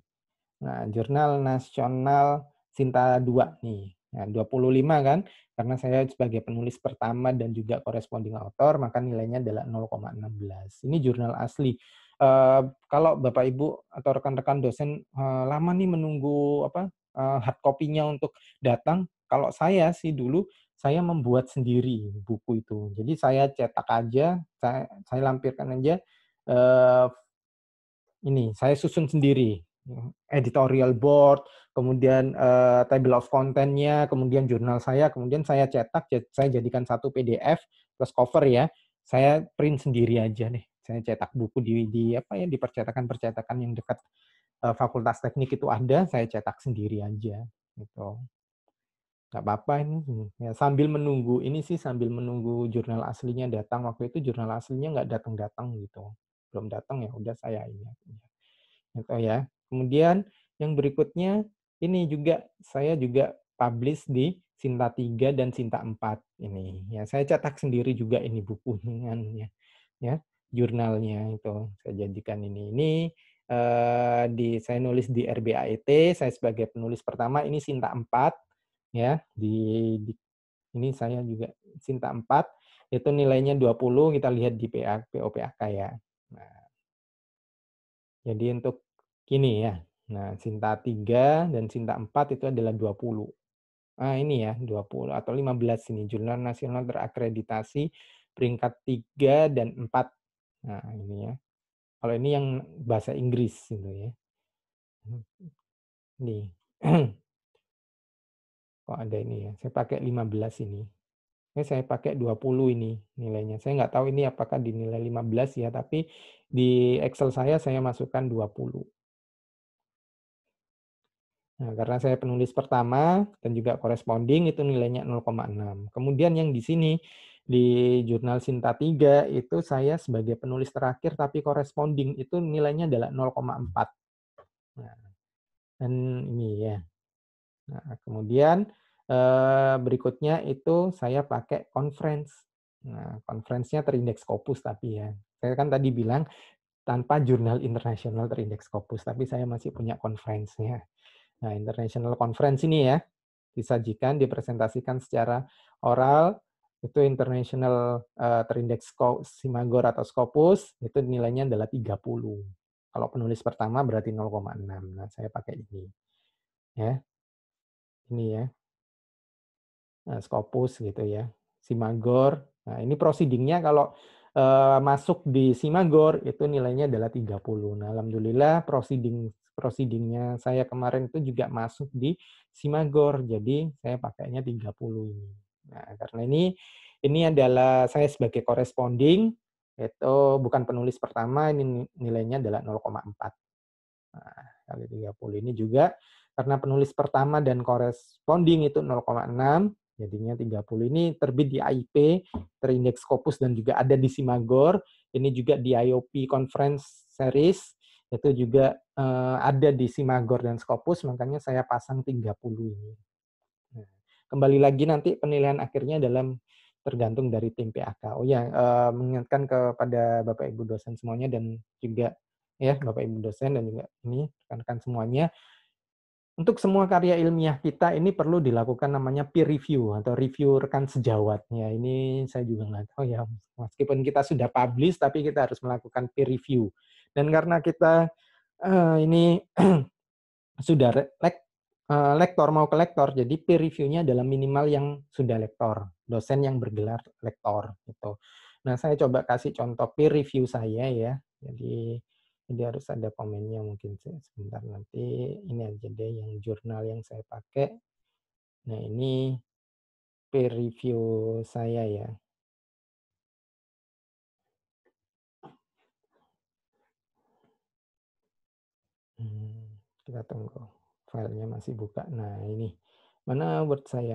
Nah, Jurnal Nasional Sinta 2 nih. Nah, 25 kan? Karena saya sebagai penulis pertama dan juga corresponding author, maka nilainya adalah 0,16. Ini jurnal asli. Uh, kalau Bapak Ibu atau rekan-rekan dosen uh, lama nih menunggu apa uh, hard copy-nya untuk datang, kalau saya sih dulu saya membuat sendiri buku itu. Jadi saya cetak aja, saya, saya lampirkan aja uh, ini, saya susun sendiri ya. editorial board, kemudian uh, table of contentnya, kemudian jurnal saya, kemudian saya cetak, saya jadikan satu PDF plus cover ya. Saya print sendiri aja nih. Saya cetak buku di, di apa ya di percetakan-percetakan yang dekat uh, Fakultas Teknik itu ada, saya cetak sendiri aja gitu nggak apa-apa ini ya, sambil menunggu ini sih sambil menunggu jurnal aslinya datang waktu itu jurnal aslinya nggak datang datang gitu belum datang ya udah saya ini gitu ya kemudian yang berikutnya ini juga saya juga publish di Sinta 3 dan Sinta 4 ini ya saya cetak sendiri juga ini bukunya *laughs* ya jurnalnya itu saya jadikan ini ini eh, di saya nulis di RBAET saya sebagai penulis pertama ini Sinta 4 ya di, di ini saya juga Sinta 4 itu nilainya 20 kita lihat di PA, POPAK ya. Nah, jadi untuk kini ya. Nah, Sinta 3 dan Sinta 4 itu adalah 20. Ah, ini ya, 20 atau 15 ini jurnal nasional terakreditasi peringkat 3 dan 4. Nah, ini ya. Kalau ini yang bahasa Inggris gitu ya. Nih. *clears throat* kok ada ini ya. Saya pakai 15 ini. Ini eh, saya pakai 20 ini nilainya. Saya nggak tahu ini apakah dinilai 15 ya, tapi di Excel saya saya masukkan 20. Nah, karena saya penulis pertama dan juga corresponding itu nilainya 0,6. Kemudian yang di sini di jurnal Sinta 3 itu saya sebagai penulis terakhir tapi corresponding itu nilainya adalah 0,4. Nah, dan ini ya, Nah, kemudian eh, berikutnya itu saya pakai conference. Nah, conference-nya terindeks Scopus tapi ya. Saya kan tadi bilang tanpa jurnal internasional terindeks Scopus, tapi saya masih punya conference-nya. Nah, international conference ini ya disajikan, dipresentasikan secara oral itu international uh, eh, terindeks Simagor atau Scopus itu nilainya adalah 30. Kalau penulis pertama berarti 0,6. Nah, saya pakai ini. Ya ini ya, eh, Scopus gitu ya, Simagor. Nah, ini prosidingnya kalau uh, masuk di Simagor itu nilainya adalah 30. Nah, alhamdulillah proceeding proceedingnya saya kemarin itu juga masuk di Simagor. Jadi saya pakainya 30 ini. Nah, karena ini ini adalah saya sebagai corresponding itu bukan penulis pertama ini nilainya adalah 0,4. Nah, kali 30 ini juga karena penulis pertama dan corresponding itu 0,6 jadinya 30 ini terbit di AIP, terindeks Scopus dan juga ada di Simagor, ini juga di IOP Conference Series, itu juga uh, ada di Simagor dan Scopus, makanya saya pasang 30 ini. Nah, kembali lagi nanti penilaian akhirnya dalam tergantung dari tim PAK. Oh ya, mengingatkan kepada Bapak Ibu dosen semuanya dan juga ya Bapak Ibu dosen dan juga ini rekan-rekan semuanya untuk semua karya ilmiah kita ini perlu dilakukan namanya peer review atau review rekan sejawatnya. ini saya juga nggak tahu ya. Meskipun kita sudah publish, tapi kita harus melakukan peer review. Dan karena kita uh, ini *clears throat* sudah lek, uh, lektor mau ke lektor, jadi peer reviewnya adalah minimal yang sudah lektor, dosen yang bergelar lektor. Gitu. Nah, saya coba kasih contoh peer review saya ya. Jadi jadi harus ada komennya mungkin sebentar nanti ini aja deh yang jurnal yang saya pakai. Nah ini peer review saya ya. Hmm, kita tunggu filenya masih buka. Nah ini mana word saya?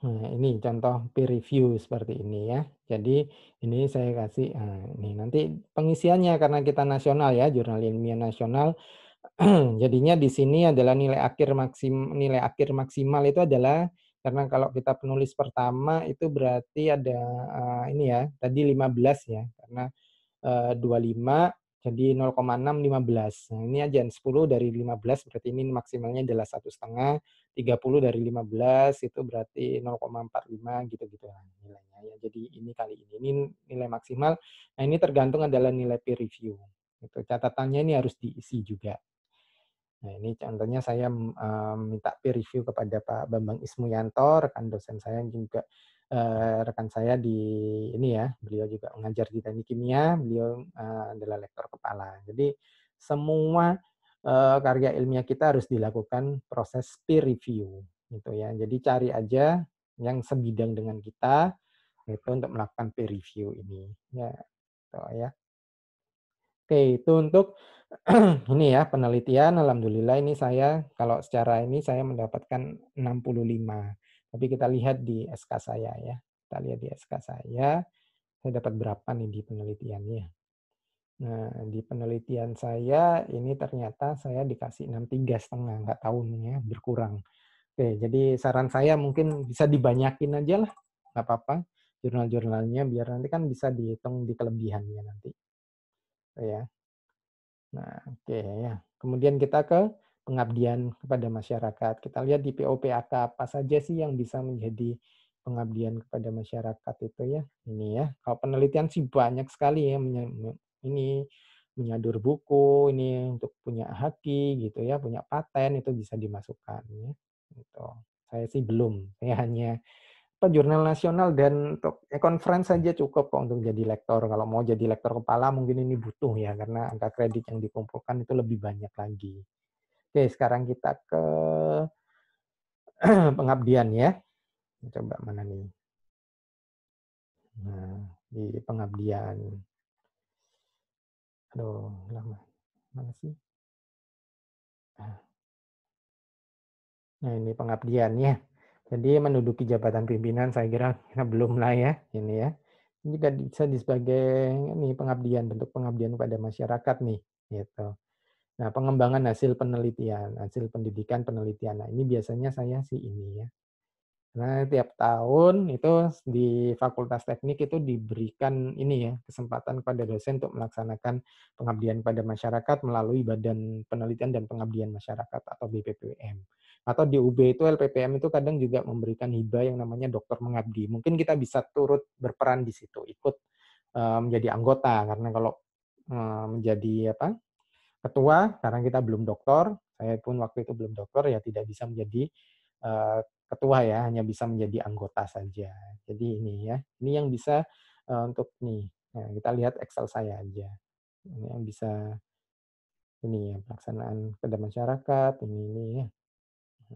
Nah, ini contoh peer review seperti ini ya. Jadi ini saya kasih nah, ini nanti pengisiannya karena kita nasional ya, jurnal ilmiah nasional. *clears throat* Jadinya di sini adalah nilai akhir maksim nilai akhir maksimal itu adalah karena kalau kita penulis pertama itu berarti ada uh, ini ya, tadi 15 ya. Karena eh, uh, 25 jadi 0,6 Nah, ini aja 10 dari 15 berarti ini maksimalnya adalah satu setengah. 30 dari 15 itu berarti 0,45 gitu-gitu lah nilainya ya. Jadi ini kali ini ini nilai maksimal. Nah, ini tergantung adalah nilai peer review. Itu catatannya ini harus diisi juga. Nah, ini contohnya saya mmm, minta peer review kepada Pak Bambang Ismuyanto, rekan dosen saya yang juga uh, rekan saya di ini ya, beliau juga mengajar di teknik kimia, beliau uh, adalah lektor kepala. Jadi semua uh, karya ilmiah kita harus dilakukan proses peer review gitu ya. Jadi cari aja yang sebidang dengan kita itu untuk melakukan peer review ini ya. Gitu ya. Oke, itu untuk *clears throat* ini ya penelitian alhamdulillah ini saya kalau secara ini saya mendapatkan 65 tapi kita lihat di SK saya ya. Kita lihat di SK saya, saya dapat berapa nih di penelitiannya. Nah, di penelitian saya ini ternyata saya dikasih 63 setengah, nggak tahu nih ya, berkurang. Oke, jadi saran saya mungkin bisa dibanyakin aja lah, nggak apa-apa. Jurnal-jurnalnya biar nanti kan bisa dihitung di kelebihannya nanti. Oke, ya. Nah, oke ya. Kemudian kita ke pengabdian kepada masyarakat. Kita lihat di POPAK apa saja sih yang bisa menjadi pengabdian kepada masyarakat itu ya. Ini ya, kalau penelitian sih banyak sekali ya ini menyadur buku, ini untuk punya haki gitu ya, punya paten itu bisa dimasukkan ya. Gitu. Saya sih belum, saya hanya apa jurnal nasional dan untuk ya, conference saja cukup kok untuk jadi lektor. Kalau mau jadi lektor kepala mungkin ini butuh ya karena angka kredit yang dikumpulkan itu lebih banyak lagi Oke, sekarang kita ke *clears throat* pengabdian ya. Coba mana nih? Nah, di pengabdian. Aduh, lama. Mana sih? Ah. Nah, ini pengabdian ya Jadi menduduki jabatan pimpinan saya kira belum lah ya ini ya. Ini juga bisa sebagai ini pengabdian bentuk pengabdian kepada masyarakat nih gitu. Nah, pengembangan hasil penelitian, hasil pendidikan penelitian. Nah, ini biasanya saya sih ini ya. nah tiap tahun itu di Fakultas Teknik itu diberikan ini ya, kesempatan kepada dosen untuk melaksanakan pengabdian pada masyarakat melalui Badan Penelitian dan Pengabdian Masyarakat atau BPPM. Atau di UB itu LPPM itu kadang juga memberikan hibah yang namanya dokter mengabdi. Mungkin kita bisa turut berperan di situ, ikut menjadi anggota karena kalau menjadi apa ketua sekarang kita belum doktor. Saya pun waktu itu belum doktor ya tidak bisa menjadi uh, ketua ya, hanya bisa menjadi anggota saja. Jadi ini ya, ini yang bisa uh, untuk nih. Nah, kita lihat Excel saya aja. Ini yang bisa ini ya pelaksanaan kepada masyarakat ini ini ya.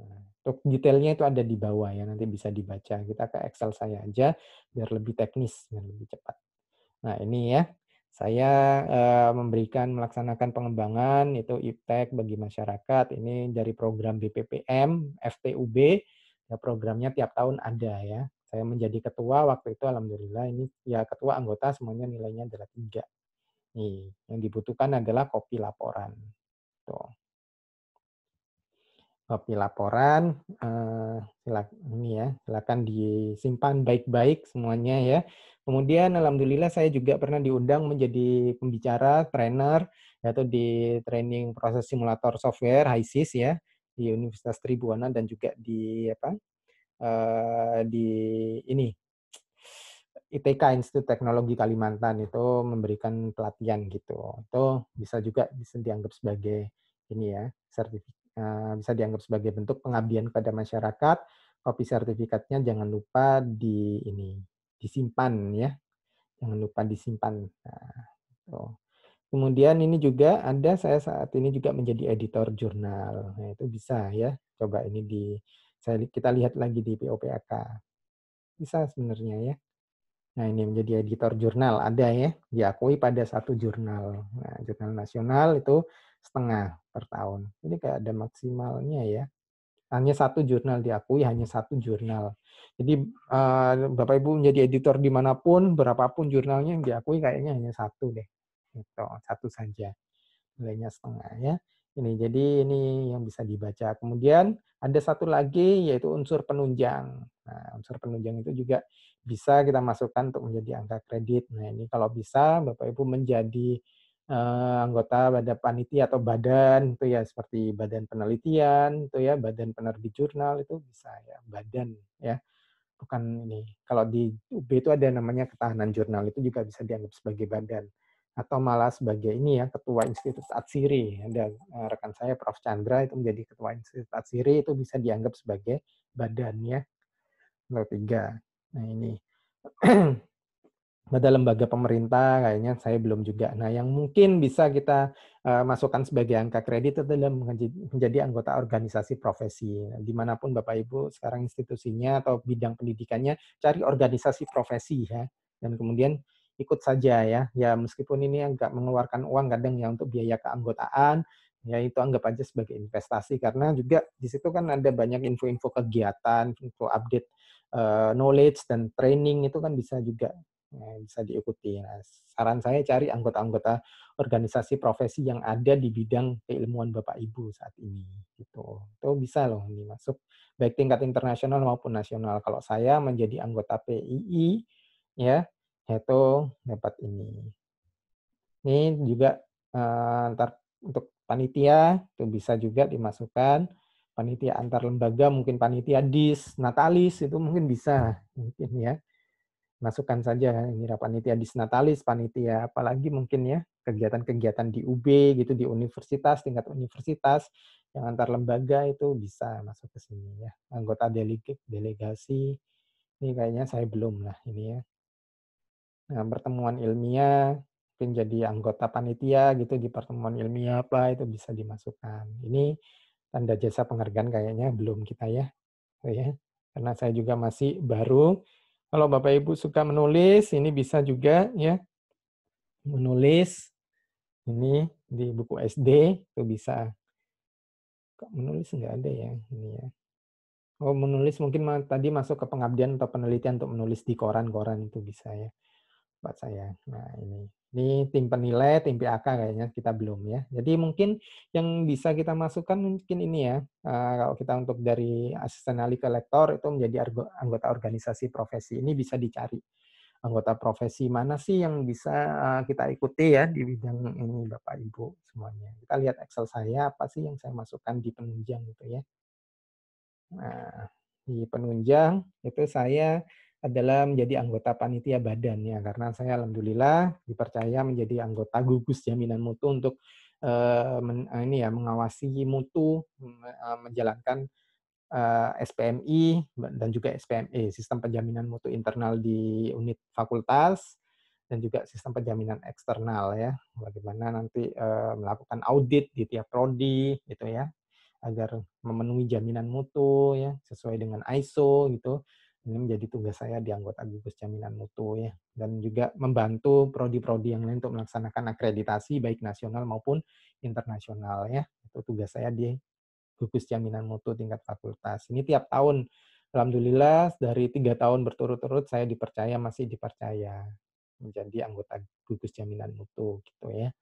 Nah, untuk detailnya itu ada di bawah ya, nanti bisa dibaca. Kita ke Excel saya aja biar lebih teknis, dan lebih cepat. Nah, ini ya saya eh, memberikan melaksanakan pengembangan itu iptek bagi masyarakat ini dari program BPPM FTUB ya programnya tiap tahun ada ya saya menjadi ketua waktu itu alhamdulillah ini ya ketua anggota semuanya nilainya adalah tiga nih yang dibutuhkan adalah kopi laporan tuh copy laporan. Uh, ini ya, silakan disimpan baik-baik semuanya ya. Kemudian alhamdulillah saya juga pernah diundang menjadi pembicara, trainer yaitu di training proses simulator software HISIS ya di Universitas Tribuana dan juga di apa eh, di ini ITK Institut Teknologi Kalimantan itu memberikan pelatihan gitu. Itu bisa juga bisa dianggap sebagai ini ya sertifikat Eh, bisa dianggap sebagai bentuk pengabdian kepada masyarakat. Kopi sertifikatnya jangan lupa di ini disimpan ya, jangan lupa disimpan. Nah, so. Gitu. Kemudian ini juga ada saya saat ini juga menjadi editor jurnal. Nah, itu bisa ya. Coba ini di saya kita lihat lagi di POPAK. Bisa sebenarnya ya. Nah, ini menjadi editor jurnal ada ya, diakui pada satu jurnal. Nah, jurnal nasional itu setengah per tahun. Jadi kayak ada maksimalnya ya. Hanya satu jurnal diakui, hanya satu jurnal. Jadi Bapak Ibu menjadi editor dimanapun, berapapun jurnalnya yang diakui kayaknya hanya satu deh. Itu satu saja. Nilainya setengah ya. Ini jadi ini yang bisa dibaca. Kemudian ada satu lagi yaitu unsur penunjang. Nah, unsur penunjang itu juga bisa kita masukkan untuk menjadi angka kredit. Nah, ini kalau bisa Bapak Ibu menjadi uh, anggota pada panitia atau badan itu ya seperti badan penelitian itu ya badan penerbit jurnal itu bisa ya badan ya bukan ini kalau di UB itu ada namanya ketahanan jurnal itu juga bisa dianggap sebagai badan atau malah sebagai ini ya ketua institut atsiri ada uh, rekan saya Prof Chandra itu menjadi ketua institut atsiri itu bisa dianggap sebagai badannya nomor tiga nah ini *clears throat* pada lembaga pemerintah kayaknya saya belum juga. Nah, yang mungkin bisa kita uh, masukkan sebagai angka kredit adalah menjadi anggota organisasi profesi. Nah, dimanapun Bapak Ibu sekarang institusinya atau bidang pendidikannya, cari organisasi profesi ya, dan kemudian ikut saja ya. Ya meskipun ini agak mengeluarkan uang kadang ya untuk biaya keanggotaan, ya itu anggap aja sebagai investasi karena juga di situ kan ada banyak info-info kegiatan, info update eh, knowledge dan training itu kan bisa juga Nah, bisa diikuti. Nah, saran saya cari anggota-anggota organisasi profesi yang ada di bidang keilmuan Bapak Ibu saat ini. Gitu. Itu bisa loh ini masuk baik tingkat internasional maupun nasional. Kalau saya menjadi anggota PII ya, itu dapat ini. Ini juga uh, untuk panitia itu bisa juga dimasukkan panitia antar lembaga mungkin panitia dis natalis itu mungkin bisa mungkin ya masukkan saja ini panitia disnatalis, panitia apalagi mungkin ya kegiatan-kegiatan di UB gitu di universitas tingkat universitas yang antar lembaga itu bisa masuk ke sini ya anggota delegasi delegasi ini kayaknya saya belum lah ini ya nah, pertemuan ilmiah mungkin jadi anggota panitia gitu di pertemuan ilmiah apa itu bisa dimasukkan ini tanda jasa penghargaan kayaknya belum kita ya ya karena saya juga masih baru kalau Bapak Ibu suka menulis, ini bisa juga ya menulis ini di buku SD itu bisa. Kok menulis nggak ada ya ini ya. Oh menulis mungkin tadi masuk ke pengabdian atau penelitian untuk menulis di koran-koran itu bisa ya buat saya. Nah, ini. Ini tim penilai, tim PAK kayaknya kita belum ya. Jadi mungkin yang bisa kita masukkan mungkin ini ya, eh, kalau kita untuk dari asisten ahli lektor itu menjadi anggota organisasi profesi. Ini bisa dicari anggota profesi mana sih yang bisa eh, kita ikuti ya di bidang ini Bapak Ibu semuanya. Kita lihat Excel saya apa sih yang saya masukkan di penunjang gitu ya. Nah, di penunjang itu saya adalah menjadi anggota panitia badan ya karena saya alhamdulillah dipercaya menjadi anggota gugus jaminan mutu untuk uh, men, uh, ini ya mengawasi mutu uh, menjalankan uh, SPMI dan juga SPME sistem penjaminan mutu internal di unit fakultas dan juga sistem penjaminan eksternal ya bagaimana nanti uh, melakukan audit di tiap prodi gitu ya agar memenuhi jaminan mutu ya sesuai dengan ISO gitu ini menjadi tugas saya di anggota gugus jaminan mutu ya dan juga membantu prodi-prodi yang lain untuk melaksanakan akreditasi baik nasional maupun internasional ya itu tugas saya di gugus jaminan mutu tingkat fakultas ini tiap tahun alhamdulillah dari tiga tahun berturut-turut saya dipercaya masih dipercaya menjadi anggota gugus jaminan mutu gitu ya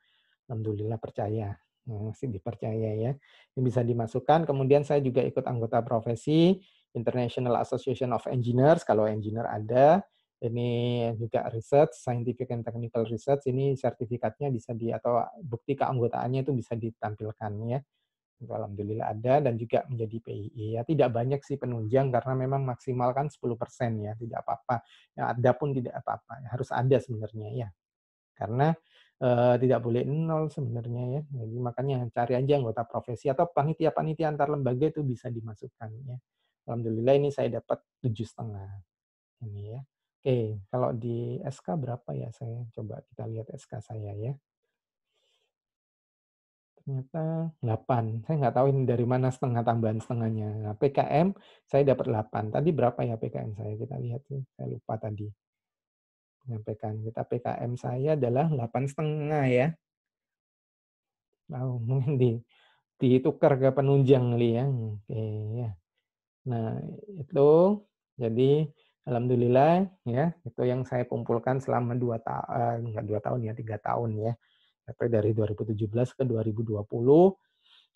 alhamdulillah percaya nah, masih dipercaya ya ini bisa dimasukkan kemudian saya juga ikut anggota profesi International Association of Engineers, kalau engineer ada, ini juga research, scientific and technical research, ini sertifikatnya bisa di, atau bukti keanggotaannya itu bisa ditampilkan ya. Alhamdulillah ada dan juga menjadi PII ya. Tidak banyak sih penunjang karena memang maksimal kan 10% ya, tidak apa-apa. Ya, ada pun tidak apa-apa, harus ada sebenarnya ya. Karena eh, tidak boleh nol sebenarnya ya. Jadi makanya cari aja anggota profesi atau panitia-panitia antar lembaga itu bisa dimasukkan ya. Alhamdulillah ini saya dapat tujuh setengah ini ya. Oke, kalau di SK berapa ya saya coba kita lihat SK saya ya. Ternyata 8. Saya nggak tahu ini dari mana setengah tambahan setengahnya. Nah, PKM saya dapat 8. Tadi berapa ya PKM saya? Kita lihat nih. Saya lupa tadi. Menyampaikan kita PKM saya adalah 8 setengah ya. Tahu mungkin di ditukar ke penunjang kali ya. Oke ya. Nah, itu jadi alhamdulillah ya, itu yang saya kumpulkan selama dua tahun, enggak eh, dua tahun ya, tiga tahun ya. Tapi dari 2017 ke 2020.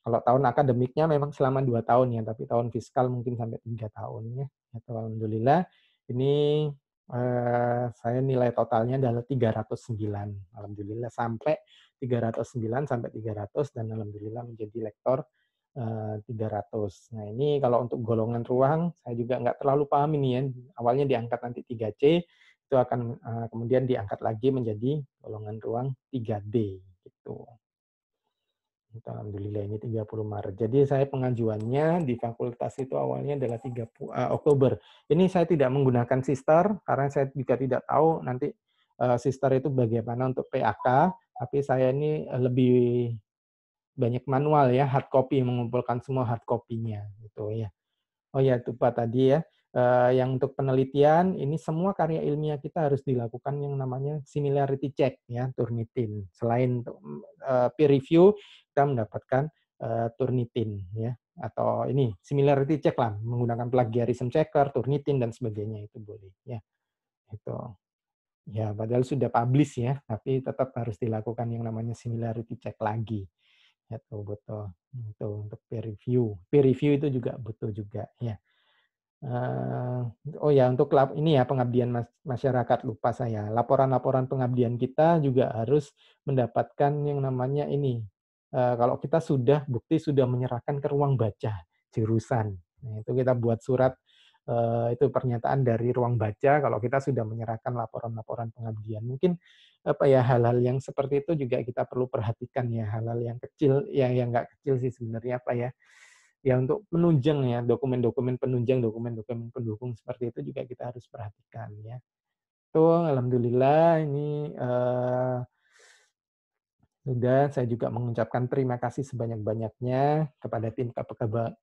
Kalau tahun akademiknya memang selama dua tahun ya, tapi tahun fiskal mungkin sampai tiga tahun ya. Itu alhamdulillah ini eh, saya nilai totalnya adalah 309. Alhamdulillah sampai 309 sampai 300 dan alhamdulillah menjadi lektor 300. Eh, nah ini kalau untuk golongan ruang, saya juga nggak terlalu paham ini ya. Awalnya diangkat nanti 3C, itu akan eh, kemudian diangkat lagi menjadi golongan ruang 3D. gitu. Alhamdulillah ini 30 Maret. Jadi saya pengajuannya di fakultas itu awalnya adalah 30 eh, Oktober. Ini saya tidak menggunakan sister karena saya juga tidak tahu nanti sister itu bagaimana untuk PAK, tapi saya ini lebih banyak manual ya hard copy mengumpulkan semua hard copy-nya gitu ya. Oh ya pak tadi ya uh, yang untuk penelitian ini semua karya ilmiah kita harus dilakukan yang namanya similarity check ya Turnitin. Selain uh, peer review kita mendapatkan uh, Turnitin ya atau ini similarity check lah menggunakan plagiarism checker, Turnitin dan sebagainya itu boleh ya. Itu. Ya, padahal sudah publish ya, tapi tetap harus dilakukan yang namanya similarity check lagi ya tuh butuh hmm, itu untuk peer review peer review itu juga butuh juga ya uh, oh ya untuk lab, ini ya pengabdian mas, masyarakat lupa saya laporan-laporan pengabdian kita juga harus mendapatkan yang namanya ini uh, kalau kita sudah bukti sudah menyerahkan ke ruang baca jurusan nah, itu kita buat surat uh, itu pernyataan dari ruang baca kalau kita sudah menyerahkan laporan-laporan pengabdian mungkin apa ya hal-hal yang seperti itu juga kita perlu perhatikan ya hal-hal yang kecil yang yang nggak kecil sih sebenarnya apa ya ya untuk menunjang ya dokumen-dokumen penunjang dokumen-dokumen pendukung seperti itu juga kita harus perhatikan ya tuh alhamdulillah ini uh, eh, sudah saya juga mengucapkan terima kasih sebanyak-banyaknya kepada tim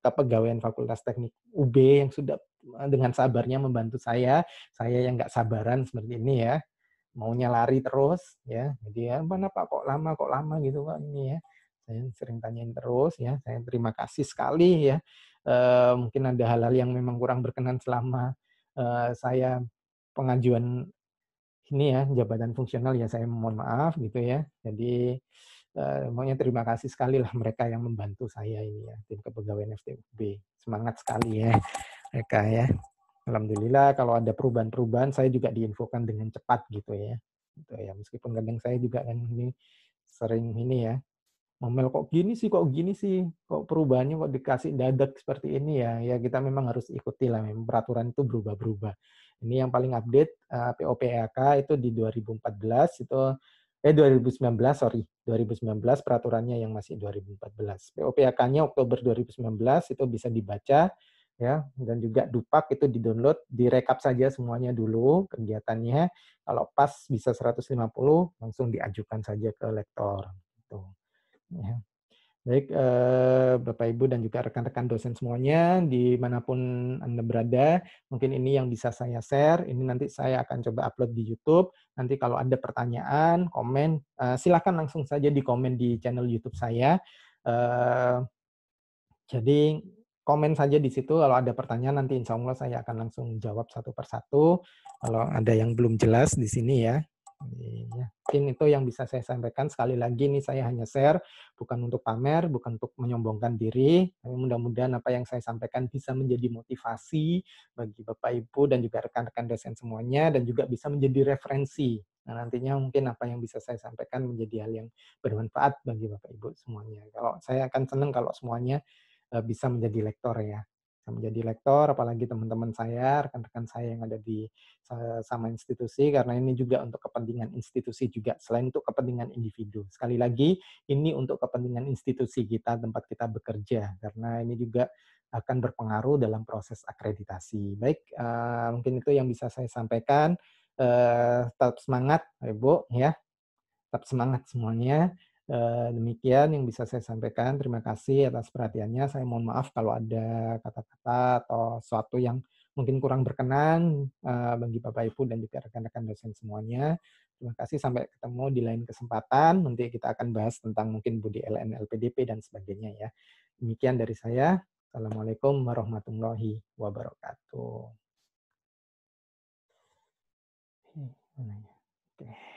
kepegawaian Fakultas Teknik UB yang sudah dengan sabarnya membantu saya saya yang nggak sabaran seperti ini ya maunya lari terus ya jadi ya mana pak kok lama kok lama gitu pak ini ya saya sering tanyain terus ya saya terima kasih sekali ya e, mungkin ada hal-hal yang memang kurang berkenan selama e, saya pengajuan ini ya jabatan fungsional ya saya mohon maaf gitu ya jadi e, maunya terima kasih sekali lah mereka yang membantu saya ini ya tim kepegawaian ftb. semangat sekali ya mereka ya alhamdulillah kalau ada perubahan-perubahan saya juga diinfokan dengan cepat gitu ya. Gitu ya meskipun kadang saya juga kan ini sering ini ya ngomel kok gini sih kok gini sih kok perubahannya kok dikasih dadak seperti ini ya ya kita memang harus ikuti lah memang peraturan itu berubah-berubah ini yang paling update uh, eh, POPAK itu di 2014 itu eh 2019 sorry 2019 peraturannya yang masih 2014 POPAK-nya Oktober 2019 itu bisa dibaca ya dan juga dupak itu di download direkap saja semuanya dulu kegiatannya kalau pas bisa 150 langsung diajukan saja ke lektor itu ya. baik eh, bapak ibu dan juga rekan-rekan dosen semuanya dimanapun anda berada mungkin ini yang bisa saya share ini nanti saya akan coba upload di YouTube nanti kalau ada pertanyaan komen eh, silakan langsung saja di komen di channel YouTube saya eh, jadi komen saja di situ. Kalau ada pertanyaan nanti insya Allah saya akan langsung jawab satu persatu. Kalau ada yang belum jelas di sini ya. Iya. Mungkin itu yang bisa saya sampaikan. Sekali lagi ini saya hanya share, bukan untuk pamer, bukan untuk menyombongkan diri. Tapi mudah-mudahan apa yang saya sampaikan bisa menjadi motivasi bagi Bapak Ibu dan juga rekan-rekan dosen semuanya dan juga bisa menjadi referensi. Nah, nantinya mungkin apa yang bisa saya sampaikan menjadi hal yang bermanfaat bagi Bapak Ibu semuanya. Kalau saya akan senang kalau semuanya Eh, bisa menjadi lektor ya bisa menjadi lektor apalagi teman-teman saya rekan-rekan saya yang ada di sama institusi karena ini juga untuk kepentingan institusi juga selain untuk kepentingan individu sekali lagi ini untuk kepentingan institusi kita tempat kita bekerja karena ini juga akan berpengaruh dalam proses akreditasi baik uh, mungkin itu yang bisa saya sampaikan uh, tetap semangat ibu ya tetap semangat semuanya Demikian yang bisa saya sampaikan. Terima kasih atas perhatiannya. Saya mohon maaf kalau ada kata-kata atau sesuatu yang mungkin kurang berkenan bagi Bapak Ibu dan juga rekan-rekan dosen semuanya. Terima kasih sampai ketemu di lain kesempatan. Nanti kita akan bahas tentang mungkin budi LN, LPDP dan sebagainya ya. Demikian dari saya. Assalamualaikum warahmatullahi wabarakatuh. Oke.